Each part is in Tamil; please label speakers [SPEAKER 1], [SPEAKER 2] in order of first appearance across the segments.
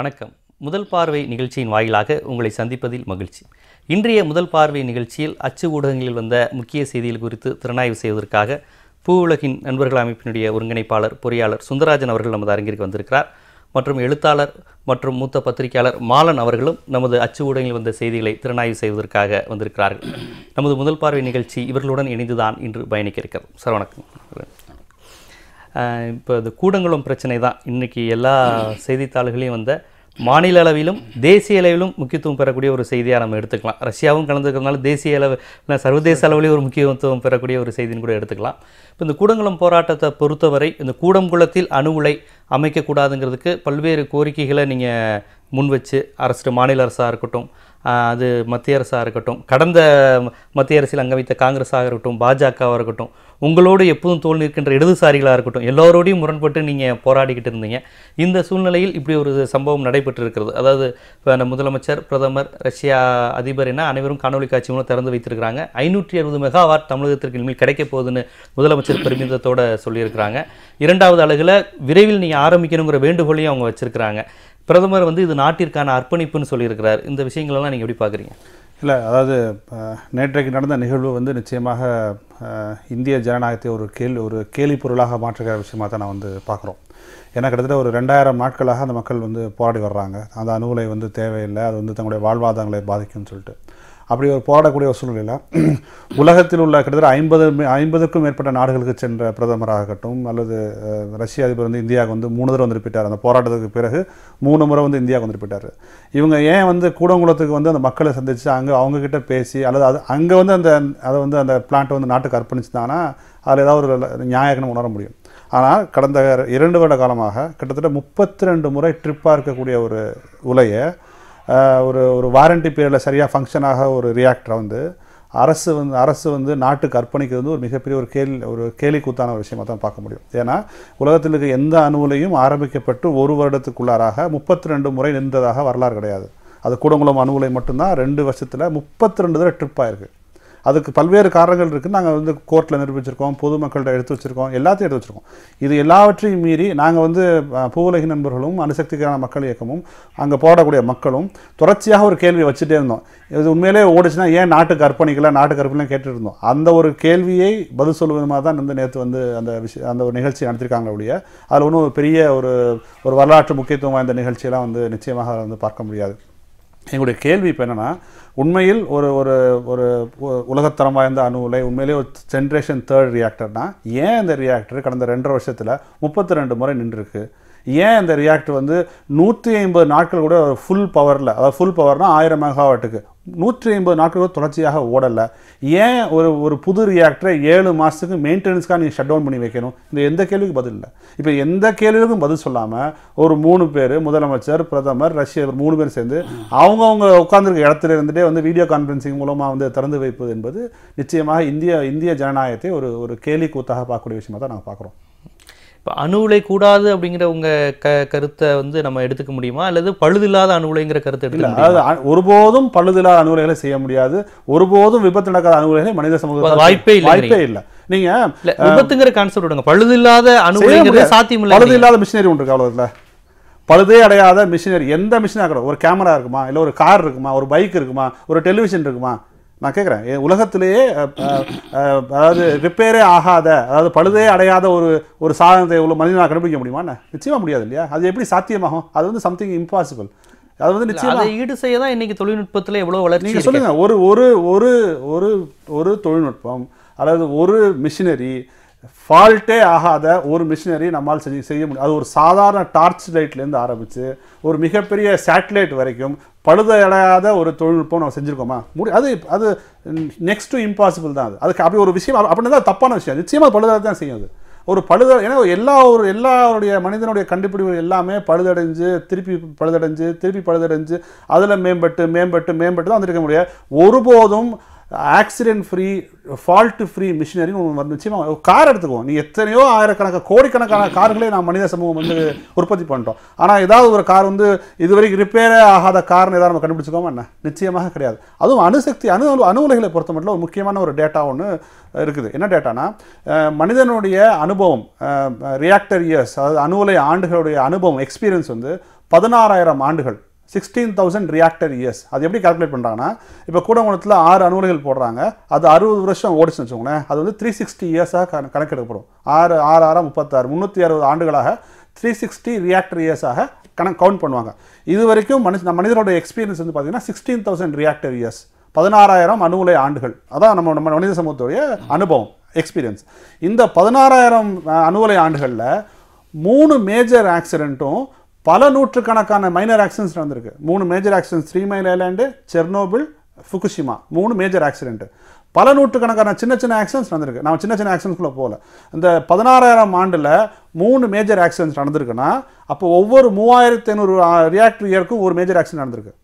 [SPEAKER 1] வணக்கம் முதல் பார்வை நிகழ்ச்சியின் வாயிலாக உங்களை சந்திப்பதில் மகிழ்ச்சி இன்றைய முதல் பார்வை நிகழ்ச்சியில் அச்சு ஊடகங்களில் வந்த முக்கிய செய்திகள் குறித்து திறனாய்வு செய்வதற்காக பூ உலகின் நண்பர்கள் அமைப்பினுடைய ஒருங்கிணைப்பாளர் பொறியாளர் சுந்தரராஜன் அவர்கள் நமது அரங்கிற்கு வந்திருக்கிறார் மற்றும் எழுத்தாளர் மற்றும் மூத்த பத்திரிகையாளர் மாலன் அவர்களும் நமது அச்சு ஊடகங்களில் வந்த செய்திகளை திறனாய்வு செய்வதற்காக வந்திருக்கிறார்கள் நமது முதல் பார்வை நிகழ்ச்சி இவர்களுடன் இணைந்துதான் இன்று பயணிக்க இருக்கிறது சார் வணக்கம் இப்போ அது கூடங்குளம் பிரச்சனை தான் இன்றைக்கி எல்லா செய்தித்தாள்களையும் வந்த மாநில அளவிலும் தேசிய அளவிலும் முக்கியத்துவம் பெறக்கூடிய ஒரு செய்தியாக நம்ம எடுத்துக்கலாம் ரஷ்யாவும் கலந்துக்கிறதுனால தேசிய அளவு சர்வதேச அளவிலேயே ஒரு முக்கியத்துவம் பெறக்கூடிய ஒரு செய்தின்னு கூட எடுத்துக்கலாம் இப்போ இந்த கூடங்குளம் போராட்டத்தை பொறுத்தவரை இந்த கூடங்குளத்தில் அணு உலை அமைக்கக்கூடாதுங்கிறதுக்கு பல்வேறு கோரிக்கைகளை நீங்கள் முன் வச்சு அரசு மாநில அரசாக இருக்கட்டும் அது மத்திய அரசாக இருக்கட்டும் கடந்த மத்திய அரசில் வைத்த காங்கிரஸாக இருக்கட்டும் பாஜகவாக இருக்கட்டும் உங்களோடு எப்போதும் தோல் நிற்கின்ற இடதுசாரிகளாக இருக்கட்டும் எல்லோரோடையும் முரண்பட்டு நீங்கள் போராடிக்கிட்டு இருந்தீங்க இந்த சூழ்நிலையில் இப்படி ஒரு சம்பவம் நடைபெற்று இருக்கிறது அதாவது இப்போ முதலமைச்சர் பிரதமர் ரஷ்யா அதிபர் என்ன அனைவரும் காணொலி காட்சி மூலம் திறந்து வைத்திருக்கிறாங்க ஐநூற்றி அறுபது மெகாவாட் தமிழகத்திற்கு இனிமேல் கிடைக்க போகுதுன்னு முதலமைச்சர் பெருமிதத்தோடு சொல்லியிருக்கிறாங்க இரண்டாவது அழகில் விரைவில் நீங்கள் ஆரம்பிக்கணுங்கிற வேண்டுகோளையும் அவங்க வச்சுருக்கிறாங்க பிரதமர் வந்து இது நாட்டிற்கான அர்ப்பணிப்புன்னு சொல்லியிருக்கிறார் இந்த விஷயங்களெல்லாம் நீங்கள் எப்படி பார்க்குறீங்க
[SPEAKER 2] இல்லை அதாவது நேற்றைக்கு நடந்த நிகழ்வு வந்து நிச்சயமாக இந்திய ஜனநாயகத்தை ஒரு கேள்வி ஒரு கேலி பொருளாக மாற்றுகிற விஷயமாக தான் நான் வந்து பார்க்குறோம் ஏன்னா கிட்டத்தட்ட ஒரு ரெண்டாயிரம் நாட்களாக அந்த மக்கள் வந்து போராடி வர்றாங்க அந்த அணுகுலை வந்து தேவையில்லை அது வந்து தங்களுடைய வாழ்வாதாரங்களை பாதிக்கும்னு சொல்லிட்டு அப்படி ஒரு போராடக்கூடிய ஒரு சூழ்நிலையில் உலகத்தில் உள்ள கிட்டத்தட்ட ஐம்பது ஐம்பதுக்கும் மேற்பட்ட நாடுகளுக்கு சென்ற பிரதமராகட்டும் அல்லது ரஷ்ய அதிபர் வந்து இந்தியாவுக்கு வந்து மூணு தடவை வந்துருப்பிட்டார் அந்த போராட்டத்துக்கு பிறகு மூணு முறை வந்து இந்தியாவுக்கு வந்துருப்பிட்டார் இவங்க ஏன் வந்து கூடங்குளத்துக்கு வந்து அந்த மக்களை சந்தித்து அங்கே அவங்கக்கிட்ட பேசி அல்லது அது அங்கே வந்து அந்த அதை வந்து அந்த பிளான்ட்டை வந்து நாட்டுக்கு அர்ப்பணிச்சுதானா அதில் ஏதாவது ஒரு நியாயக்கணும் உணர முடியும் ஆனால் கடந்த இரண்டு வருட காலமாக கிட்டத்தட்ட முப்பத்தி ரெண்டு முறை ட்ரிப்பாக இருக்கக்கூடிய ஒரு உலையை ஒரு ஒரு வாரண்டி பீரியடில் சரியாக ஃபங்க்ஷனாக ஒரு ரியாக்டரை வந்து அரசு வந்து அரசு வந்து நாட்டுக்கு அர்ப்பணிக்கிறது வந்து ஒரு மிகப்பெரிய ஒரு கேள்வி ஒரு கேலி கூத்தான ஒரு விஷயமாக தான் பார்க்க முடியும் ஏன்னா உலகத்தில் இருக்க எந்த அணுவிலையும் ஆரம்பிக்கப்பட்டு ஒரு வருடத்துக்குள்ளாராக முப்பத்தி ரெண்டு முறை நின்றதாக வரலாறு கிடையாது அது கூடங்குளம் அணுவிலை மட்டும்தான் ரெண்டு வருஷத்தில் முப்பத்தி ரெண்டு தடவை ட்ரிப் ஆயிருக்கு அதுக்கு பல்வேறு காரணங்கள் இருக்குது நாங்கள் வந்து கோர்ட்டில் நிரூபிச்சிருக்கோம் பொதுமக்கள்கிட்ட எடுத்து வச்சுருக்கோம் எல்லாத்தையும் எடுத்து வச்சுருக்கோம் இது எல்லாவற்றையும் மீறி நாங்கள் வந்து பூவுலகி நண்பர்களும் அணுசக்திக்கான மக்கள் இயக்கமும் அங்கே போடக்கூடிய மக்களும் தொடர்ச்சியாக ஒரு கேள்வி வச்சுட்டே இருந்தோம் இது உண்மையிலே ஓடிச்சுன்னா ஏன் நாட்டுக்கு அர்ப்பணிக்கல நாட்டுக்கு அர்ப்பணிக்கலாம் கேட்டுருந்தோம் அந்த ஒரு கேள்வியை பதில் சொல்வதுமாக தான் வந்து நேற்று வந்து அந்த விஷய அந்த ஒரு நிகழ்ச்சி நடத்திருக்காங்க அப்படியே அதில் ஒன்றும் பெரிய ஒரு ஒரு வரலாற்று முக்கியத்துவம் வாய்ந்த நிகழ்ச்சியெல்லாம் வந்து நிச்சயமாக வந்து பார்க்க முடியாது எங்களுடைய கேள்வி இப்போ என்னென்னா உண்மையில் ஒரு ஒரு ஒரு உலகத்தரம் வாய்ந்த அணு உலை உண்மையிலே ஒரு ஜென்ரேஷன் தேர்ட் ரியாக்டர்னா ஏன் இந்த ரியாக்டர் கடந்த ரெண்டரை வருஷத்தில் முப்பத்தி ரெண்டு முறை நின்றுருக்கு ஏன் இந்த ரியாக்டர் வந்து நூற்றி ஐம்பது நாட்கள் கூட ஃபுல் பவரில் அதாவது ஃபுல் பவர்னால் ஆயிரம் மெகாவாட்டுக்கு நூற்றி ஐம்பது நாட்கள் கூட தொடர்ச்சியாக ஓடலை ஏன் ஒரு ஒரு புது ரியாக்டரை ஏழு மாதத்துக்கு மெயின்டெனன்ஸ்க்காக நீங்கள் ஷட் டவுன் பண்ணி வைக்கணும் இந்த எந்த கேள்விக்கும் பதில் இல்லை இப்போ எந்த கேள்விக்கும் பதில் சொல்லாமல் ஒரு மூணு பேர் முதலமைச்சர் பிரதமர் ரஷ்ய மூணு பேர் சேர்ந்து அவங்கவுங்க உட்காந்துருக்க இடத்துல இருந்துகிட்டே வந்து வீடியோ கான்ஃபரன்சிங் மூலமாக வந்து திறந்து வைப்பது என்பது நிச்சயமாக இந்திய இந்திய ஜனநாயகத்தை ஒரு ஒரு கேலி கூத்தாக பார்க்கக்கூடிய விஷயமாக தான் நாங்கள் பார்க்குறோம்
[SPEAKER 1] இப்போ அணு உலை கூடாது அப்படிங்கிற உங்க க கருத்தை வந்து நம்ம எடுத்துக்க முடியுமா அல்லது பழுதில்லாத அணு உலைங்கிற கருத்தை எடுத்து அதாவது
[SPEAKER 2] ஒருபோதும் பழுதில்லாத அணு உலைகளை செய்ய முடியாது ஒருபோதும் விபத்து நடக்காத அணு மனித சமூகத்தில் வாய்ப்பே இல்லை வாய்ப்பே இல்லை
[SPEAKER 1] நீங்க விபத்துங்கிற கான்செப்ட் விடுங்க பழுதில்லாத அணு உலைங்கிறது சாத்தியம் இல்லை பழுதில்லாத
[SPEAKER 2] மிஷினரி ஒன்று இருக்கு அவ்வளோதில்ல பழுதே அடையாத மிஷினரி எந்த மிஷினாக கூட ஒரு கேமரா இருக்குமா இல்லை ஒரு கார் இருக்குமா ஒரு பைக் இருக்குமா ஒரு டெலிவிஷன் இருக்குமா நான் கேட்குறேன் உலகத்திலேயே அதாவது ரிப்பேரே ஆகாத அதாவது பழுதே அடையாத ஒரு ஒரு சாதனத்தை இவ்வளோ மனிதனாக கண்டுபிடிக்க முடியுமா நிச்சயமாக முடியாது இல்லையா அது எப்படி சாத்தியமாகும் அது வந்து சம்திங் இம்பாசிபிள் அது வந்து நிச்சயமாக
[SPEAKER 1] ஈடு செய்ய தான் இன்றைக்கி தொழில்நுட்பத்தில் எவ்வளோ வளர்ச்சி நீங்கள் சொல்லுங்கள்
[SPEAKER 2] ஒரு ஒரு ஒரு ஒரு ஒரு தொழில்நுட்பம் அல்லது ஒரு மிஷினரி ஃபால்ட்டே ஆகாத ஒரு மிஷினரி நம்மால் செஞ்சு செய்ய முடியும் அது ஒரு சாதாரண டார்ச் லைட்லேருந்து ஆரம்பித்து ஒரு மிகப்பெரிய சேட்டலைட் வரைக்கும் பழுதடையாத ஒரு தொழில்நுட்பம் நம்ம செஞ்சுருக்கோமா முடி அது அது நெக்ஸ்ட்டு இம்பாசிபிள் தான் அது அதுக்கு அப்படி ஒரு விஷயம் அப்படின்னு தான் தப்பான விஷயம் நிச்சயமாக பழுதாக தான் செய்யும் அது ஒரு பழுத ஏன்னா எல்லா ஒரு எல்லாருடைய மனிதனுடைய கண்டுபிடிப்பு எல்லாமே பழுதடைஞ்சு திருப்பி பழுதடைஞ்சு திருப்பி பழுதடைஞ்சு அதில் மேம்பட்டு மேம்பட்டு மேம்பட்டு தான் வந்திருக்க முடியாது ஒருபோதும் ஆக்சிடென்ட் ஃப்ரீ ஃபால்ட்டு ஃப்ரீ மிஷினரின்னு ஒன்று நிச்சயமாக கார் எடுத்துக்குவோம் நீ எத்தனையோ ஆயிரக்கணக்கான கோடிக்கணக்கான கார்களே நான் மனித சமூகம் வந்து உற்பத்தி பண்ணிட்டோம் ஆனால் ஏதாவது ஒரு கார் வந்து இதுவரைக்கும் ரிப்பேரே ஆகாத கார்னு ஏதாவது நம்ம கண்டுபிடிச்சிக்கோமா என்ன நிச்சயமாக கிடையாது அதுவும் அணுசக்தி அணு அணு உலைகளை பொறுத்த மட்டும் ஒரு முக்கியமான ஒரு டேட்டா ஒன்று இருக்குது என்ன டேட்டானா மனிதனுடைய அனுபவம் ரியாக்டர் இயர்ஸ் அதாவது அணு உலை ஆண்டுகளுடைய அனுபவம் எக்ஸ்பீரியன்ஸ் வந்து பதினாறாயிரம் ஆண்டுகள் சிக்ஸ்டீன் தௌசண்ட் ரியாக்டர் இயர்ஸ் அது எப்படி கால்குலேட் பண்ணுறாங்கன்னா இப்போ கூடங்குளத்தில் ஆறு அணுகுலைகள் போடுறாங்க அது அறுபது வருஷம் ஓடிச்சுன்னு வச்சுக்கோங்களேன் அது வந்து த்ரீ சிக்ஸ்டி இயர்ஸாக கண கணக்கெடுக்கப்படும் ஆறு ஆறு ஆறாக முப்பத்தாறு முந்நூற்றி அறுபது ஆண்டுகளாக த்ரீ சிக்ஸ்டி ரியாக்டர் இயர்ஸாக கணக்கு கவுண்ட் பண்ணுவாங்க இது வரைக்கும் மனுஷ மனிதனோட எக்ஸ்பீரியன்ஸ் வந்து பார்த்தீங்கன்னா சிக்ஸ்டீன் தௌசண்ட் ரியாக்டர் இயர்ஸ் பதினாறாயிரம் அணுகுலை ஆண்டுகள் அதான் நம்ம நம்ம மனித சமூகத்துடைய அனுபவம் எக்ஸ்பீரியன்ஸ் இந்த பதினாறாயிரம் அணுகுலை ஆண்டுகளில் மூணு மேஜர் ஆக்சிடெண்ட்டும் பல நூற்றுக்கணக்கான மைனர் ஆக்சிடென்ட்ஸ் நடந்திருக்கு மூணு major accidents three mile island Chernobyl Fukushima மூணு மேஜர் ஆக்சிடென்ட் பல நூற்றுக்கணக்கான சின்ன சின்ன ஆக்சிடென்ட்ஸ் நடந்திருக்கு நான் சின்ன சின்ன ஆக்சிடென்ட்ஸ்குள்ளே போகல இந்த பதினாறாயிரம் ஆண்டில் மூணு மேஜர் ஆக்சிடென்ட்ஸ் நடந்திருக்குன்னா அப்போ ஒவ்வொரு மூவாயிரத்து ஐநூறு ரியாக்டர் இயருக்கும் ஒரு மேஜர் ஆக்சிடென்ட் நடந்திருக்கு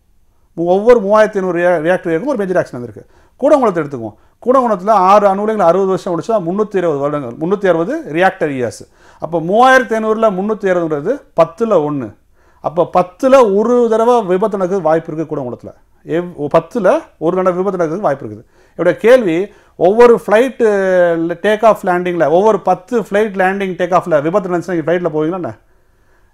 [SPEAKER 2] ஒவ்வொரு மூவாயிரத்தி ஐநூறு ரியாக்டர் இயருக்கும் ஒரு மேஜர் ஆக்சிடென்ட் நடந்திருக்கு கூட உங்களுக்கு எடுத்துக்குவோம் கூடகுணத்தில் ஆறு அணுகுலங்கள் அறுபது வருஷம் முடிச்சா முந்நூற்றி இருபது வருடங்கள் முந்நூற்றி அறுபது ரியாக்டர் இயர்ஸ் அப்போ மூவாயிரத்தி ஐநூறில் முந்நூற்றி இருபதுன்றது பத்தில் ஒன்று அப்போ பத்தில் ஒரு தடவை விபத்து நடக்குது வாய்ப்பு இருக்குது கூடகுணத்தில் எவ் பத்தில் ஒரு தடவை விபத்து நடக்குது வாய்ப்பு இருக்குது என்னுடைய கேள்வி ஒவ்வொரு ஃப்ளைட்டு டேக் ஆஃப் லேண்டிங்கில் ஒவ்வொரு பத்து ஃப்ளைட் லேண்டிங் டேக் ஆஃபில் விபத்து நடந்துச்சுன்னா நீங்கள் ஃப்ளைட்டில் போவீங்களா